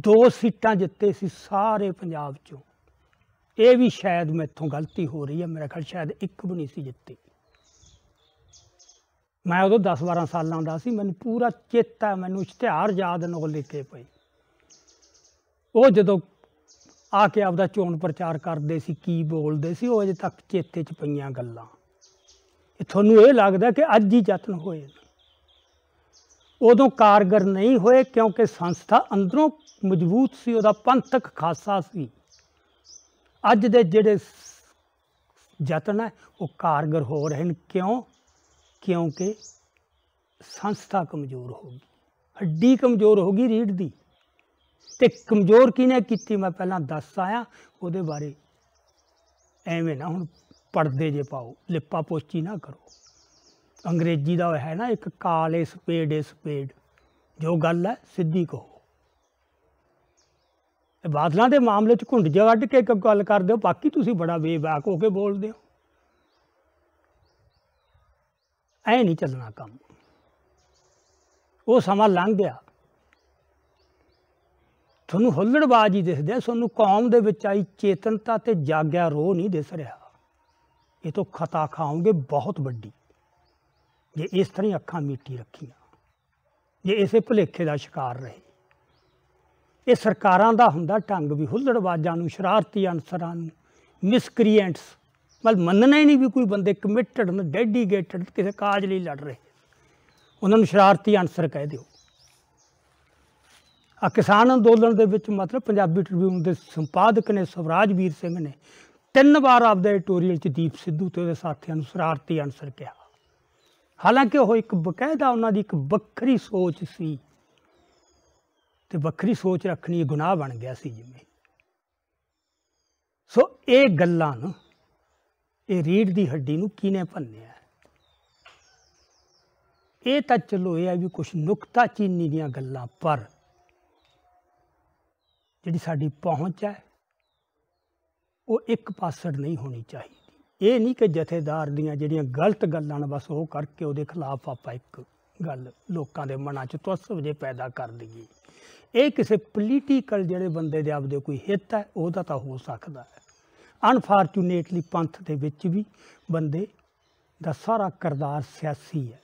ਦੋ ਸੀਟਾਂ ਜਿੱਤੇ ਸੀ ਸਾਰੇ ਪੰਜਾਬ ਚੋਂ ਇਹ ਵੀ ਸ਼ਾਇਦ ਮੈਥੋਂ ਗਲਤੀ ਹੋ ਰਹੀ ਹੈ ਮੇਰੇ ਖਿਆਲ ਸ਼ਾਇਦ ਇੱਕ ਵੀ ਨਹੀਂ ਸੀ ਜਿੱਤੇ ਮੈਂ ਉਦੋਂ 10-12 ਸਾਲਾਂ ਦਾ ਸੀ ਮੈਨੂੰ ਪੂਰਾ ਚੇਤਾ ਮੈਨੂੰ ਇਸ਼ਤਿਹਾਰ ਯਾਦ ਨੋ ਲਿਖੇ ਪਈ ਉਹ ਜਦੋਂ ਆ ਕੇ ਆਪਦਾ ਚੋਣ ਪ੍ਰਚਾਰ ਕਰਦੇ ਸੀ ਕੀ ਬੋਲਦੇ ਸੀ ਉਹ ਅਜੇ ਤੱਕ ਚੇਤੇ 'ਚ ਪਈਆਂ ਗੱਲਾਂ ਇਹ ਤੁਹਾਨੂੰ ਇਹ ਲੱਗਦਾ ਕਿ ਅੱਜ ਹੀ ਯਤਨ ਹੋਏ ਉਦੋਂ ਕਾਰਗਰ ਨਹੀਂ ਹੋਏ ਕਿਉਂਕਿ ਸੰਸਥਾ ਅੰਦਰੋਂ ਮਜ਼ਬੂਤ ਸੀ ਉਹਦਾ ਪੰਥਕ ਖਾਸਾ ਸੀ ਅੱਜ ਦੇ ਜਿਹੜੇ ਯਤਨ ਹੈ ਉਹ ਕਾਰਗਰ ਹੋ ਰਹੇ ਨੇ ਕਿਉਂ ਕਿਉਂਕਿ ਸੰਸਥਾ ਕਮਜ਼ੋਰ ਹੋ ਗਈ ਹੱਡੀ ਕਮਜ਼ੋਰ ਹੋ ਗਈ ਰੀੜ ਦੀ ਤੇ ਕਮਜ਼ੋਰ ਕਿਨੇ ਕੀਤੀ ਮੈਂ ਪਹਿਲਾਂ ਦੱਸ ਆਇਆ ਉਹਦੇ ਬਾਰੇ ਐਵੇਂ ਨਾ ਹੁਣ ਪਰਦੇ ਜੇ ਪਾਓ ਲਿਪਾ ਪੋਚੀ ਨਾ ਕਰੋ ਅੰਗਰੇਜ਼ੀ ਦਾ ਹੈ ਨਾ ਇੱਕ ਕਾਲੇ ਸਪੇਡ ਸਪੇਡ ਜੋ ਗੱਲ ਹੈ ਸਿੱਧੀ ਕਹੋ ਬਾਦਲਾਂ ਦੇ ਮਾਮਲੇ 'ਚ ਘੁੰਡ ਜਿਹਾ ਕੱਢ ਕੇ ਗੱਲ ਕਰਦੇ ਹੋ ਬਾਕੀ ਤੁਸੀਂ ਬੜਾ ਬੇਵਾਕ ਹੋ ਕੇ ਬੋਲਦੇ ਹੋ ਐ ਨਹੀਂ ਚੱਲਣਾ ਕੰਮ ਉਹ ਸਮਾਂ ਲੰਘ ਗਿਆ ਤੁਹਾਨੂੰ ਹੁੱਲੜਬਾਜ਼ ਹੀ ਆ ਤੁਹਾਨੂੰ ਕੌਮ ਦੇ ਵਿੱਚ ਆਈ ਚੇਤਨਤਾ ਤੇ ਜਾਗਿਆ ਰੋਹ ਨਹੀਂ ਦਿਸ ਰਿਹਾ ਇਹ ਤੋਂ ਖਤਾ ਖਾਓਗੇ ਬਹੁਤ ਵੱਡੀ ਜੇ ਇਸ ਤਰ੍ਹਾਂ ਅੱਖਾਂ ਮੀਟੀ ਰੱਖੀਆਂ ਜੇ ਇਸੇ ਭੁਲੇਖੇ ਦਾ ਸ਼ਿਕਾਰ ਰਹੇ ਇਹ ਸਰਕਾਰਾਂ ਦਾ ਹੁੰਦਾ ਢੰਗ ਵੀ ਹੁੱਲੜਬਾਜ਼ਾਂ ਨੂੰ ਸ਼ਰਾਰਤੀ ਅਨਸਰਾਂ ਨੂੰ ਮਿਸਕ੍ਰੀਐਂਟਸ ਮਤਲਬ ਮੰਨਣਾ ਹੀ ਨਹੀਂ ਵੀ ਕੋਈ ਬੰਦੇ ਕਮਿਟਡ ਨੇ ਡੈਡੀਕੇਟਡ ਕਿਸੇ ਕਾਜ ਲਈ ਲੜ ਰਹੇ ਉਹਨਾਂ ਨੂੰ ਸ਼ਰਾਰਤੀ ਅਨਸਰ ਕਹਿ ਦਿਓ ਆ ਕਿਸਾਨ ਅੰਦੋਲਨ ਦੇ ਵਿੱਚ ਮਤਲਬ ਪੰਜਾਬੀ ਟ੍ਰਿਬਿਊਨ ਦੇ ਸੰਪਾਦਕ ਨੇ ਸਵਰਾਜ ਵੀਰ ਸਿੰਘ ਨੇ ਤਿੰਨ ਵਾਰ ਆਪਦੇ ਐਡੀਟੋਰੀਅਲ 'ਚ ਦੀਪ ਸਿੱਧੂ ਤੇ ਉਹਦੇ ਸਾਥੀਆਂ ਨੂੰ ਸ਼ਰਾਰਤੀ ਅਨਸਰ ਕਿਹਾ ਹਾਲਾਂਕਿ ਉਹ ਇੱਕ ਬਕਾਇਦਾ ਉਹਨਾਂ ਦੀ ਇੱਕ ਵੱਖਰੀ ਸੋਚ ਸੀ ਤੇ ਵੱਖਰੀ ਸੋਚ ਰੱਖਣੀ ਗੁਨਾਹ ਬਣ ਗਿਆ ਸੀ ਜਿਵੇਂ ਸੋ ਇਹ ਗੱਲਾਂ ਨੂੰ ਇਹ ਰੀੜ ਦੀ ਹੱਡੀ ਨੂੰ ਕਿਨੇ ਭੰਨਿਆ ਇਹ ਤਾਂ ਚਲੋ ਇਹ ਆ ਵੀ ਕੁਝ ਨੁਕਤਾ ਚੀਨੀ ਦੀਆਂ ਗੱਲਾਂ ਪਰ ਜਿਹੜੀ ਸਾਡੀ ਪਹੁੰਚ ਹੈ ਉਹ ਇੱਕ ਪਾਸੜ ਨਹੀਂ ਹੋਣੀ ਚਾਹੀਦੀ ਇਹ ਨਹੀਂ ਕਿ ਜਥੇਦਾਰ ਦੀਆਂ ਜਿਹੜੀਆਂ ਗਲਤ ਗੱਲਾਂ ਨੇ ਬਸ ਉਹ ਕਰਕੇ ਉਹਦੇ ਖਿਲਾਫ ਆਪਾਂ ਇੱਕ ਗੱਲ ਲੋਕਾਂ ਦੇ ਮਨਾਂ 'ਚ ਤਵਸਬ ਜੇ ਪੈਦਾ ਕਰ ਦਈਏ ਇਹ ਕਿਸੇ ਪੋਲੀਟੀਕਲ ਜਿਹੜੇ ਬੰਦੇ ਦੇ ਆਪਦੇ ਕੋਈ ਹਿੱਤ ਹੈ ਉਹਦਾ ਤਾਂ ਹੋ ਸਕਦਾ ਹੈ ਅਨਫਾਰਚੂਨੇਟਲੀ ਪੰਥ ਦੇ ਵਿੱਚ ਵੀ ਬੰਦੇ ਦਾ ਸਾਰਾ ਕਰਦਾਰ ਸਿਆਸੀ ਹੈ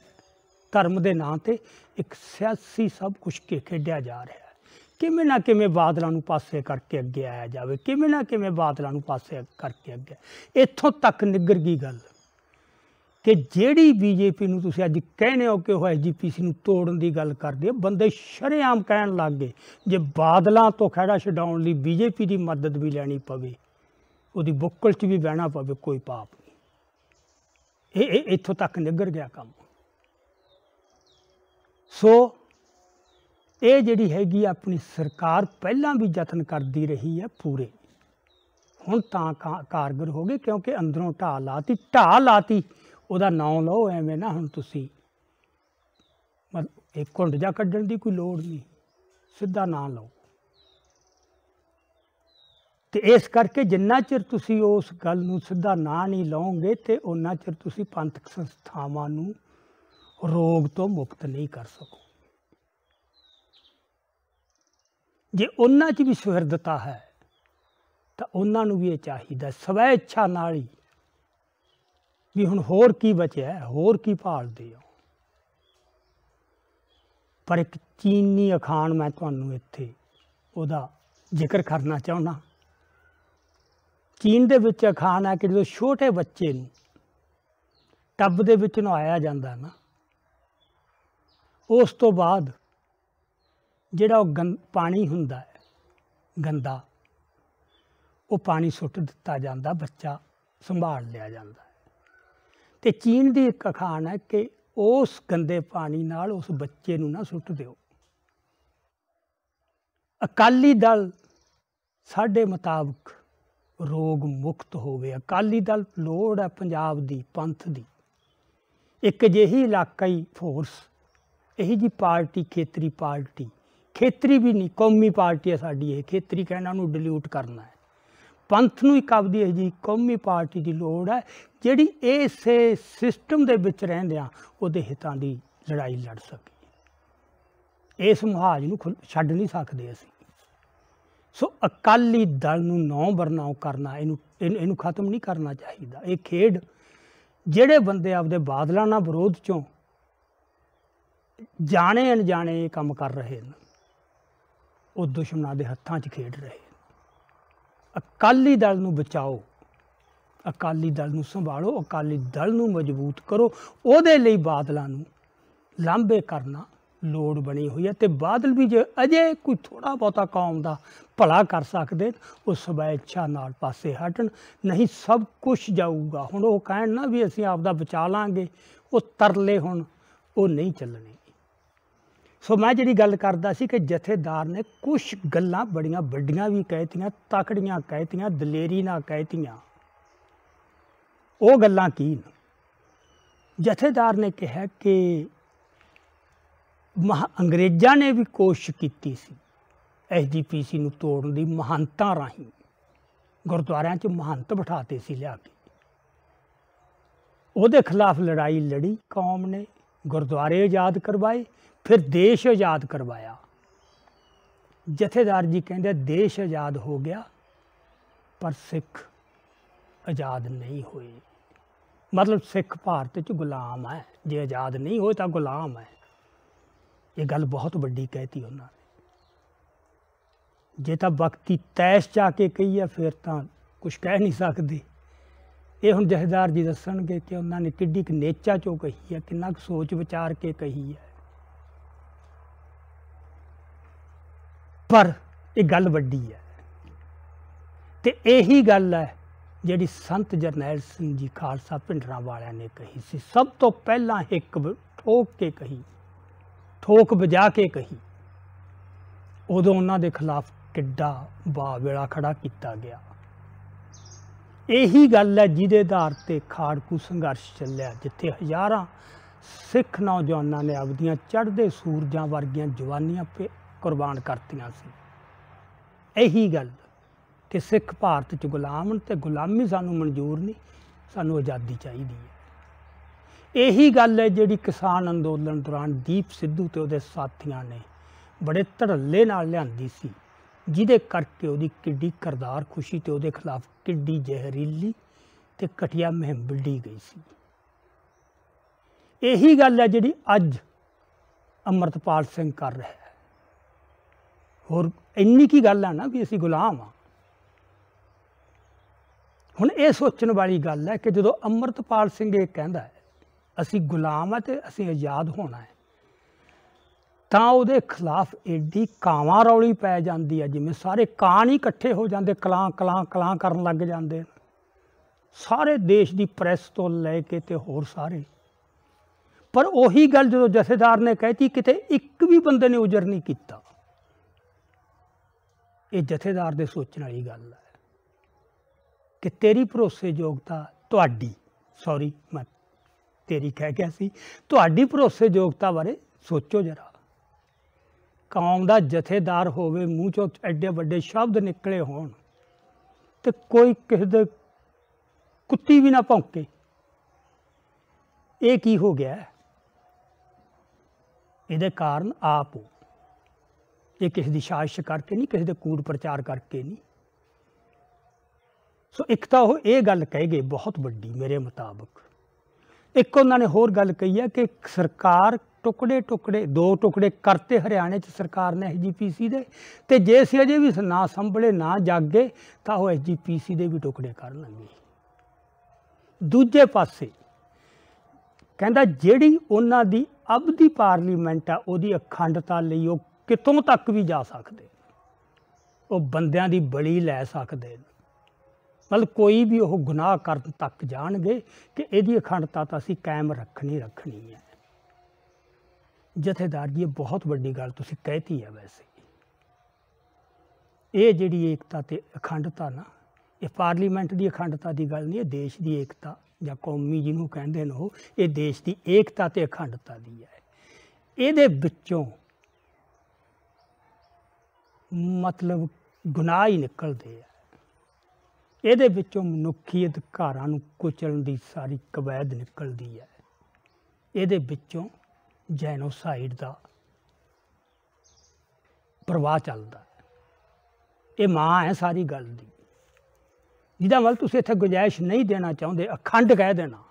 ਧਰਮ ਦੇ ਨਾਂ ਤੇ ਇੱਕ ਸਿਆਸੀ ਸਭ ਕੁਝ ਕੇ ਖੇਡਿਆ ਜਾ ਰਿਹਾ ਹੈ ਕਿਵੇਂ ਨਾ ਕਿਵੇਂ ਬਾਦਲਾਂ ਨੂੰ ਪਾਸੇ ਕਰਕੇ ਅੱਗੇ ਆਇਆ ਜਾਵੇ ਕਿਵੇਂ ਨਾ ਕਿਵੇਂ ਬਾਦਲਾਂ ਨੂੰ ਪਾਸੇ ਕਰਕੇ ਅੱਗੇ ਇੱਥੋਂ ਤੱਕ ਨਿੱਗਰ ਗਈ ਗੱਲ ਕਿ ਜਿਹੜੀ ਬੀਜੇਪੀ ਨੂੰ ਤੁਸੀਂ ਅੱਜ ਕਹਿੰਦੇ ਹੋ ਕਿ ਉਹ ਐਜੀਪੀਸੀ ਨੂੰ ਤੋੜਨ ਦੀ ਗੱਲ ਕਰਦੇ ਬੰਦੇ ਸ਼ਰੇਆਮ ਕਹਿਣ ਲੱਗ ਗਏ ਜੇ ਬਾਦਲਾਂ ਤੋਂ ਖੜਾ ਛਡਾਉਣ ਲਈ ਬੀਜੇਪੀ ਦੀ ਮਦਦ ਵੀ ਲੈਣੀ ਪਵੇ ਉਹਦੀ ਬੁੱਕਲ 'ਚ ਵੀ ਬਹਿਣਾ ਪਵੇ ਕੋਈ ਪਾਪ ਨਹੀਂ ਇਹ ਇੱਥੋਂ ਤੱਕ ਨਿੱਗਰ ਗਿਆ ਕੰਮ ਸੋ ਇਹ ਜਿਹੜੀ ਹੈਗੀ ਆਪਣੀ ਸਰਕਾਰ ਪਹਿਲਾਂ ਵੀ ਯਤਨ ਕਰਦੀ ਰਹੀ ਹੈ ਪੂਰੇ ਹੁਣ ਤਾਂ ਕਾਰਗਰ ਹੋ ਗਏ ਕਿਉਂਕਿ ਅੰਦਰੋਂ ਢਾਹ ਲਾਤੀ ਢਾਹ ਲਾਤੀ ਉਹਦਾ ਨਾਮ ਲਓ ਐਵੇਂ ਨਾ ਹੁਣ ਤੁਸੀਂ ਮਤਲਬ ਇੱਕ ਘੁੰਡ ਜਾ ਕੱਢਣ ਦੀ ਕੋਈ ਲੋੜ ਨਹੀਂ ਸਿੱਧਾ ਨਾਮ ਲਓ ਤੇ ਇਸ ਕਰਕੇ ਜਿੰਨਾ ਚਿਰ ਤੁਸੀਂ ਉਸ ਗੱਲ ਨੂੰ ਸਿੱਧਾ ਨਾ ਨਹੀਂ ਲਓਗੇ ਤੇ ਉਹਨਾਂ ਚਿਰ ਤੁਸੀਂ ਪੰਥਕ ਸੰਸਥਾਵਾਂ ਨੂੰ ਰੋਗ ਤੋਂ ਮੁਕਤ ਨਹੀਂ ਕਰ ਸਕੋ ਜੇ ਉਹਨਾਂ 'ਚ ਵੀ ਸੁਹਿਰਦਤਾ ਹੈ ਤਾਂ ਉਹਨਾਂ ਨੂੰ ਵੀ ਇਹ ਚਾਹੀਦਾ ਸਵੈ ਇੱਛਾ ਨਾਲ ਹੀ ਵੀ ਹੁਣ ਹੋਰ ਕੀ ਬਚਿਆ ਹੋਰ ਕੀ ਭਾਲਦੇ ਹੋ ਪਰ ਇੱਕ ਚੀਨੀ ਅਖਾਣ ਮੈਂ ਤੁਹਾਨੂੰ ਇੱਥੇ ਉਹਦਾ ਜ਼ਿਕਰ ਕਰਨਾ ਚਾਹੁੰਦਾ ਚੀਨ ਦੇ ਵਿੱਚ ਖਾਨ ਹੈ ਕਿ ਜਦੋਂ ਛੋਟੇ ਬੱਚੇ ਨੂੰ ਟੱਬ ਦੇ ਵਿੱਚ ਨਹਾਇਆ ਜਾਂਦਾ ਨਾ ਉਸ ਤੋਂ ਬਾਅਦ ਜਿਹੜਾ ਉਹ ਪਾਣੀ ਹੁੰਦਾ ਹੈ ਗੰਦਾ ਉਹ ਪਾਣੀ ਸੁੱਟ ਦਿੱਤਾ ਜਾਂਦਾ ਬੱਚਾ ਸੰਭਾਲ ਲਿਆ ਜਾਂਦਾ ਤੇ ਚੀਨ ਦੀ ਇੱਕ ਅਖਾਣ ਹੈ ਕਿ ਉਸ ਗੰਦੇ ਪਾਣੀ ਨਾਲ ਉਸ ਬੱਚੇ ਨੂੰ ਨਾ ਸੁੱਟ ਦਿਓ ਅਕਾਲੀ ਦਲ ਸਾਡੇ ਮੁਤਾਬਕ ਰੋਗ ਮੁਕਤ ਹੋਵੇ ਅਕਾਲੀ ਦਲ ਲੋੜ ਹੈ ਪੰਜਾਬ ਦੀ ਪੰਥ ਦੀ ਇੱਕ ਜਿਹੀ ਹੀ ਫੋਰਸ ਇਹੀ ਜੀ ਪਾਰਟੀ ਖੇਤਰੀ ਪਾਰਟੀ ਖੇਤਰੀ ਵੀ ਨਹੀਂ ਕੌਮੀ ਪਾਰਟੀ ਹੈ ਸਾਡੀ ਇਹ ਖੇਤਰੀ ਕਹਿਣਾ ਨੂੰ ਡਿਲੀਟ ਕਰਨਾ ਹੈ ਪੰਥ ਨੂੰ ਇੱਕ ਆਪਦੀ ਇਹ ਜੀ ਕੌਮੀ ਪਾਰਟੀ ਦੀ ਲੋੜ ਹੈ ਜਿਹੜੀ ਇਸੇ ਸਿਸਟਮ ਦੇ ਵਿੱਚ ਰਹਿੰਦਿਆਂ ਉਹਦੇ ਹਿੱਤਾਂ ਦੀ ਲੜਾਈ ਲੜ ਸਕੇ ਇਸ ਮੁਹਾਜ ਨੂੰ ਛੱਡ ਨਹੀਂ ਸਕਦੇ ਅਸੀਂ ਸੋ ਅਕਾਲੀ ਦਲ ਨੂੰ ਨੌ ਬਰਨਾਉ ਕਰਨਾ ਇਹਨੂੰ ਇਹਨੂੰ ਖਤਮ ਨਹੀਂ ਕਰਨਾ ਚਾਹੀਦਾ ਇਹ ਖੇਡ ਜਿਹੜੇ ਬੰਦੇ ਆਪਦੇ ਬਾਦਲਾਂ ਨਾਲ ਵਿਰੋਧ ਚੋਂ ਜਾਣੇ ਅਣਜਾਣੇ ਇਹ ਕੰਮ ਕਰ ਰਹੇ ਨੇ ਉਹ ਦੁਸ਼ਮਣਾਂ ਦੇ ਹੱਥਾਂ 'ਚ ਖੇਡ ਰਹੇ ਅਕਾਲੀ ਦਲ ਨੂੰ ਬਚਾਓ ਅਕਾਲੀ ਦਲ ਨੂੰ ਸੰਭਾਲੋ ਅਕਾਲੀ ਦਲ ਨੂੰ ਮਜ਼ਬੂਤ ਕਰੋ ਉਹਦੇ ਲਈ ਬਾਦਲਾਂ ਨੂੰ ਲਾਂਬੇ ਕਰਨਾ ਲੋੜ ਬਣੀ ਹੋਈ ਹੈ ਤੇ ਬਾਦਲ ਵੀ ਜੇ ਅਜੇ ਕੋਈ ਥੋੜਾ ਬਹੁਤਾ ਕੌਮ ਦਾ ਭਲਾ ਕਰ ਸਕਦੇ ਉਹ ਸਵੈਚਾ ਨਾਲ ਪਾਸੇ ਹਟਣ ਨਹੀਂ ਸਭ ਕੁਝ ਜਾਊਗਾ ਹੁਣ ਉਹ ਕਹਿਣ ਨਾ ਵੀ ਅਸੀਂ ਆਪ ਦਾ ਬਚਾ ਲਾਂਗੇ ਉਹ ਤਰਲੇ ਹੁਣ ਉਹ ਨਹੀਂ ਚੱਲਣੇ ਸੋ ਮੈਂ ਜਿਹੜੀ ਗੱਲ ਕਰਦਾ ਸੀ ਕਿ ਜਥੇਦਾਰ ਨੇ ਕੁਝ ਗੱਲਾਂ ਬੜੀਆਂ ਵੱਡੀਆਂ ਵੀ ਕਹਿਤੀਆਂ ਤਕੜੀਆਂ ਕਹਿਤੀਆਂ ਦਲੇਰੀ ਨਾਲ ਕਹਿਤੀਆਂ ਉਹ ਗੱਲਾਂ ਕੀ ਜਥੇਦਾਰ ਨੇ ਕਿਹਾ ਕਿ ਮਹਾ ਅੰਗਰੇਜ਼ਾਂ ਨੇ ਵੀ ਕੋਸ਼ਿਸ਼ ਕੀਤੀ ਸੀ ਐਸਡੀਪੀਸੀ ਨੂੰ ਤੋੜਨ ਦੀ ਮਹੰਤਾਂ ਰਾਹੀਂ ਗੁਰਦੁਆਰਿਆਂ 'ਚ ਮਹੰਤ ਬਿਠਾਤੇ ਸੀ ਲਿਆ ਕੇ ਉਹਦੇ ਖਿਲਾਫ ਲੜਾਈ ਲੜੀ ਕੌਮ ਨੇ ਗੁਰਦੁਆਰੇ ਆਜ਼ਾਦ ਕਰਵਾਏ ਫਿਰ ਦੇਸ਼ ਆਜ਼ਾਦ ਕਰਵਾਇਆ ਜਥੇਦਾਰ ਜੀ ਕਹਿੰਦੇ ਦੇਸ਼ ਆਜ਼ਾਦ ਹੋ ਗਿਆ ਪਰ ਸਿੱਖ ਆਜ਼ਾਦ ਨਹੀਂ ਹੋਏ ਮਤਲਬ ਸਿੱਖ ਭਾਰਤ 'ਚ ਗੁਲਾਮ ਹੈ ਜੇ ਆਜ਼ਾਦ ਨਹੀਂ ਹੋਏ ਤਾਂ ਗੁਲਾਮ ਹੈ ਇਹ ਗੱਲ ਬਹੁਤ ਵੱਡੀ ਕਹਿਤੀ ਉਹਨਾਂ ਨੇ ਜੇ ਤਾਂ ਵਕਤੀ ਤੈਸ਼ ਚਾ ਕੇ ਕਹੀ ਆ ਫਿਰ ਤਾਂ ਕੁਝ ਕਹਿ ਨਹੀਂ ਸਕਦੇ ਇਹ ਹੁਣ ਜਹਦਾਰ ਜੀ ਦੱਸਣਗੇ ਕਿ ਉਹਨਾਂ ਨੇ ਕਿੱਡੀ ਕ ਨੇਚਾ ਚੋ ਕਹੀ ਆ ਕਿੰਨਾ ਕੁ ਸੋਚ ਵਿਚਾਰ ਕੇ ਕਹੀ ਆ ਪਰ ਇਹ ਗੱਲ ਵੱਡੀ ਹੈ ਤੇ ਇਹੀ ਗੱਲ ਹੈ ਜਿਹੜੀ ਸੰਤ ਜਰਨੈਲ ਸਿੰਘ ਜੀ ਖਾਲਸਾ ਪਿੰਡਰਾ ਵਾਲਿਆਂ ਨੇ ਕਹੀ ਸੀ ਸਭ ਤੋਂ ਪਹਿਲਾਂ ਇੱਕ ਠੋਕ ਕੇ ਕਹੀ ਠੋਕ ਵਜਾ ਕੇ ਕਹੀ ਉਦੋਂ ਉਹਨਾਂ ਦੇ ਖਿਲਾਫ ਕਿੱਡਾ ਬਾਵੇਲਾ ਖੜਾ ਕੀਤਾ ਗਿਆ ਇਹੀ ਗੱਲ ਹੈ ਜਿਹਦੇ ਆਧਾਰ ਤੇ ਖਾੜਕੂ ਸੰਘਰਸ਼ ਚੱਲਿਆ ਜਿੱਥੇ ਹਜ਼ਾਰਾਂ ਸਿੱਖ ਨੌਜਵਾਨਾਂ ਨੇ ਆਪਣੀਆਂ ਚੜ੍ਹਦੇ ਸੂਰਜਾਂ ਵਰਗੀਆਂ ਜਵਾਨੀਆਂ ਤੇ ਕੁਰਬਾਨ ਕਰਤੀਆਂ ਸੀ ਇਹੀ ਗੱਲ ਕਿ ਸਿੱਖ ਭਾਰਤ 'ਚ ਗੁਲਾਮ ਤੇ ਗੁਲਾਮੀ ਸਾਨੂੰ ਮਨਜ਼ੂਰ ਨਹੀਂ ਸਾਨੂੰ ਆਜ਼ਾਦੀ ਚਾਹੀਦੀ ਹੈ ਇਹੀ ਗੱਲ ਹੈ ਜਿਹੜੀ ਕਿਸਾਨ ਅੰਦੋਲਨ ਦੌਰਾਨ ਦੀਪ ਸਿੱਧੂ ਤੇ ਉਹਦੇ ਸਾਥੀਆਂ ਨੇ ਬੜੇ ਧੜੱਲੇ ਨਾਲ ਲਿਆਂਦੀ ਸੀ ਜਿਹਦੇ ਕਰਕੇ ਉਹਦੀ ਕਿੱਡੀ ਕਰਦਾਰ ਖੁਸ਼ੀ ਤੇ ਉਹਦੇ ਖਿਲਾਫ ਕਿੱਡੀ ਜ਼ਹਿਰੀਲੀ ਤੇ ਕਟਿਆ ਮਹਿਮ ਬਿਲਡੀ ਗਈ ਸੀ ਇਹੀ ਗੱਲ ਹੈ ਜਿਹੜੀ ਅੱਜ ਅਮਰਤਪਾਲ ਸਿੰਘ ਕਰ ਰਿਹਾ ਹੈ ਹੋਰ ਇੰਨੀ ਕੀ ਗੱਲ ਆ ਨਾ ਵੀ ਅਸੀਂ ਗੁਲਾਮ ਆ ਹੁਣ ਇਹ ਸੋਚਣ ਵਾਲੀ ਗੱਲ ਹੈ ਕਿ ਜਦੋਂ ਅਮਰਤਪਾਲ ਸਿੰਘ ਇਹ ਕਹਿੰਦਾ ਹੈ ਅਸੀਂ ਗੁਲਾਮ ਆ ਤੇ ਅਸੀਂ ਆਜ਼ਾਦ ਹੋਣਾ ਹੈ ਤਾਂ ਉਹਦੇ ਖਿਲਾਫ ਏਡੀ ਕਾਵਾਂ ਰੌਲੀ ਪੈ ਜਾਂਦੀ ਆ ਜਿਵੇਂ ਸਾਰੇ ਕਾਂ ਹੀ ਇਕੱਠੇ ਹੋ ਜਾਂਦੇ ਕਲਾਂ ਕਲਾਂ ਕਲਾਂ ਕਰਨ ਲੱਗ ਜਾਂਦੇ ਸਾਰੇ ਦੇਸ਼ ਦੀ ਪ੍ਰੈਸ ਤੋਂ ਲੈ ਕੇ ਤੇ ਹੋਰ ਸਾਰੇ ਪਰ ਉਹੀ ਗੱਲ ਜਦੋਂ ਜਥੇਦਾਰ ਨੇ ਕਹਿਤੀ ਕਿਤੇ ਇੱਕ ਵੀ ਬੰਦੇ ਨੇ ਉਜਰ ਨਹੀਂ ਕੀਤਾ ਇਹ ਜਥੇਦਾਰ ਦੇ ਸੋਚਣ ਵਾਲੀ ਗੱਲ ਹੈ ਕਿ ਤੇਰੀ ਭਰੋਸੇਯੋਗਤਾ ਤੁਹਾਡੀ ਸੌਰੀ ਮੈਂ ਤੇਰੀ ਕਹਿ ਗਿਆ ਸੀ ਤੁਹਾਡੀ ਭਰੋਸੇਯੋਗਤਾ ਬਾਰੇ ਸੋਚੋ ਜਰਾ ਕੌਮ ਦਾ ਜਥੇਦਾਰ ਹੋਵੇ ਮੂੰਹ ਚੋਂ ਐਡੇ ਵੱਡੇ ਸ਼ਬਦ ਨਿਕਲੇ ਹੋਣ ਤੇ ਕੋਈ ਕਿਸੇ ਦੇ ਕੁੱਤੀ ਵੀ ਨਾ ਭੌਂਕੇ ਇਹ ਕੀ ਹੋ ਗਿਆ ਇਹਦੇ ਕਾਰਨ ਆਪ ਇਹ ਕਿਸੇ ਦੀ ਸਾਜ਼ਿਸ਼ ਕਰਕੇ ਨਹੀਂ ਕਿਸੇ ਦੇ ਕੂੜ ਪ੍ਰਚਾਰ ਕਰਕੇ ਨਹੀਂ ਸੋ ਇੱਕ ਤਾਂ ਉਹ ਇਹ ਗੱਲ ਕਹਿ ਗਏ ਬਹੁਤ ਵੱਡੀ ਮੇਰੇ ਮੁਤਾਬਕ ਇੱਕ ਉਹਨਾਂ ਨੇ ਹੋਰ ਗੱਲ ਕਹੀ ਹੈ ਕਿ ਸਰਕਾਰ ਟੁਕੜੇ ਟੁਕੜੇ ਦੋ ਟੁਕੜੇ ਕਰਤੇ ਹਰਿਆਣੇ 'ਚ ਸਰਕਾਰ ਨੇ ਸੀ ਦੇ ਤੇ ਜੇ ਸੀ ਅਜੇ ਵੀ ਨਾ ਸੰਭਲੇ ਨਾ ਜਾਗੇ ਤਾਂ ਉਹ ਸੀ ਦੇ ਵੀ ਟੁਕੜੇ ਕਰ ਲੰਗੇ ਦੂਜੇ ਪਾਸੇ ਕਹਿੰਦਾ ਜਿਹੜੀ ਉਹਨਾਂ ਦੀ ਅਬਦੀ ਪਾਰਲੀਮੈਂਟ ਆ ਉਹਦੀ ਅਖੰਡਤਾ ਲਈ ਉਹ ਕਿਤੋਂ ਤੱਕ ਵੀ ਜਾ ਸਕਦੇ ਉਹ ਬੰਦਿਆਂ ਦੀ ਬਲੀ ਲੈ ਸਕਦੇ ਨੇ ਮਤਲਬ ਕੋਈ ਵੀ ਉਹ ਗੁਨਾਹ ਕਰਨ ਤੱਕ ਜਾਣਗੇ ਕਿ ਇਹਦੀ ਅਖੰਡਤਾ ਤਾਂ ਅਸੀਂ ਕਾਇਮ ਰੱਖਣੀ ਰੱਖਣੀ ਹੈ ਜਥੇਦਾਰ ਜੀ ਇਹ ਬਹੁਤ ਵੱਡੀ ਗੱਲ ਤੁਸੀਂ ਕਹਿਤੀ ਹੈ ਵੈਸੇ ਇਹ ਜਿਹੜੀ ਏਕਤਾ ਤੇ ਅਖੰਡਤਾ ਨਾ ਇਹ ਪਾਰਲੀਮੈਂਟ ਦੀ ਅਖੰਡਤਾ ਦੀ ਗੱਲ ਨਹੀਂ ਇਹ ਦੇਸ਼ ਦੀ ਏਕਤਾ ਜਾਂ ਕੌਮੀ ਜਿਹਨੂੰ ਕਹਿੰਦੇ ਨੇ ਉਹ ਇਹ ਦੇਸ਼ ਦੀ ਏਕਤਾ ਤੇ ਅਖੰਡਤਾ ਦੀ ਹੈ ਇਹਦੇ ਵਿੱਚੋਂ ਮਤਲਬ ਗੁਨਾਹ ਹੀ ਨਿਕਲਦੇ ਆ ਇਹਦੇ ਵਿੱਚੋਂ ਮਨੁੱਖੀ ਅਧਿਕਾਰਾਂ ਨੂੰ ਕੁਚਲਣ ਦੀ ਸਾਰੀ ਕਵੈਦ ਨਿਕਲਦੀ ਹੈ ਇਹਦੇ ਵਿੱਚੋਂ ਜੈਨੋਸਾਈਡ ਦਾ ਪ੍ਰਵਾਹ ਚੱਲਦਾ ਇਹ ਮਾਂ ਹੈ ਸਾਰੀ ਗੱਲ ਦੀ ਜਿਹਦਾ ਵੱਲ ਤੁਸੀਂ ਇੱਥੇ ਗੁਜਾਇਸ਼ ਨਹੀਂ ਦੇਣਾ ਚਾਹੁੰਦੇ ਅਖੰਡ ਕਹਿ ਦੇਣਾ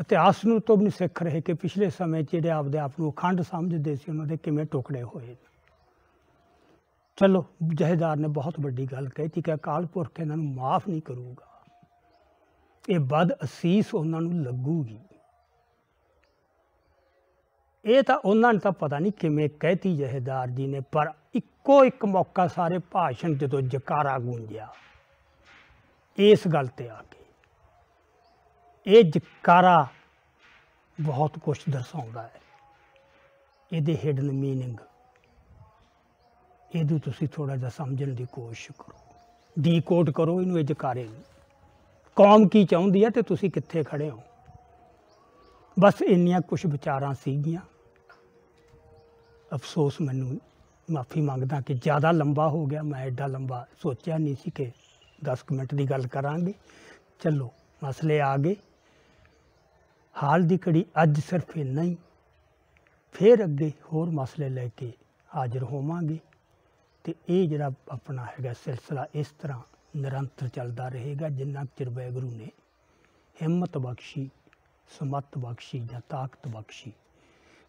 ਇਤਿਹਾਸ ਨੂੰ ਤੋਂ ਵੀ ਸਿੱਖ ਰਹੇ ਕਿ ਪਿਛਲੇ ਸਮੇਂ ਜਿਹੜੇ ਆਪਦੇ ਆਪ ਨੂੰ ਅਖੰਡ ਸਮਝਦੇ ਸੀ ਉਹਨਾਂ ਦੇ ਕਿਵੇਂ ਟੁਕੜੇ ਹੋਏ ਚਲੋ ਜਹੇਦਾਰ ਨੇ ਬਹੁਤ ਵੱਡੀ ਗੱਲ ਕਹੀ ਕਿ ਅਕਾਲ ਪੁਰਖ ਇਹਨਾਂ ਨੂੰ ਮਾਫ ਨਹੀਂ ਕਰੂਗਾ ਇਹ ਬਦ ਅਸੀਸ ਉਹਨਾਂ ਨੂੰ ਲੱਗੂਗੀ ਇਹ ਤਾਂ ਉਹਨਾਂ ਨੂੰ ਤਾਂ ਪਤਾ ਨਹੀਂ ਕਿਵੇਂ ਕਹਿਤੀ ਜਹੇਦਾਰ ਜੀ ਨੇ ਪਰ ਇੱਕੋ ਇੱਕ ਮੌਕਾ ਸਾਰੇ ਭਾਸ਼ਣ ਜਦੋਂ ਜਕਾਰਾ ਗੂੰਜਿਆ ਇਸ ਗੱਲ ਤੇ ਆ ਕੇ ਇਹ ਜਕਾਰਾ ਬਹੁਤ ਕੁਝ ਦਰਸਾਉਂਦਾ ਹੈ ਇਹਦੇ ਹਿਡਨ ਮੀਨਿੰਗ ਇਹਦੂ ਤੁਸੀਂ ਥੋੜਾ ਜਿਹਾ ਸਮਝਣ ਦੀ ਕੋਸ਼ਿਸ਼ ਕਰੋ ਡੀਕੋਡ ਕਰੋ ਇਹਨੂੰ ਇਹ ਜਕਾਰੇ ਨੂੰ ਕੌਮ ਕੀ ਚਾਹੁੰਦੀ ਹੈ ਤੇ ਤੁਸੀਂ ਕਿੱਥੇ ਖੜੇ ਹੋ ਬਸ ਇੰਨੀਆਂ ਕੁਝ ਵਿਚਾਰਾਂ ਸੀਗੀਆਂ ਅਫਸੋਸ ਮੈਨੂੰ ਮਾਫੀ ਮੰਗਦਾ ਕਿ ਜ਼ਿਆਦਾ ਲੰਬਾ ਹੋ ਗਿਆ ਮੈਂ ਐਡਾ ਲੰਬਾ ਸੋਚਿਆ ਨਹੀਂ ਸੀ ਕਿ 10 ਮਿੰਟ ਦੀ ਗੱਲ ਕਰਾਂਗੇ ਚਲੋ ਮਸਲੇ ਆ ਗਏ ਹਾਲ ਦੀ ਘੜੀ ਅੱਜ ਸਿਰਫ ਇੰਨਾ ਹੀ ਫੇਰ ਅੱਗੇ ਹੋਰ ਮਸਲੇ ਲੈ ਕੇ ਹਾਜ਼ਰ ਹੋਵਾਂਗੇ ਤੇ ਇਹ ਜਿਹੜਾ ਆਪਣਾ ਹੈਗਾ ਸਿਲਸਿਲਾ ਇਸ ਤਰ੍ਹਾਂ ਨਿਰੰਤਰ ਚੱਲਦਾ ਰਹੇਗਾ ਜਿੰਨਾ ਚਿਰ ਵੈਗੁਰੂ ਨੇ ਹਿੰਮਤ ਬਖਸ਼ੀ ਸਮਤ ਬਖਸ਼ੀ ਜਾਂ ਤਾਕਤ ਬਖਸ਼ੀ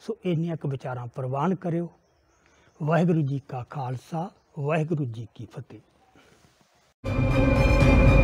ਸੋ ਇੰਨੀਆਂ ਕੁ ਵਿਚਾਰਾਂ ਪ੍ਰਵਾਨ ਕਰਿਓ ਵਾਹਿਗੁਰੂ ਜੀ ਕਾ ਖਾਲਸਾ ਵਾਹਿਗੁਰੂ ਜੀ ਕੀ ਫਤਿਹ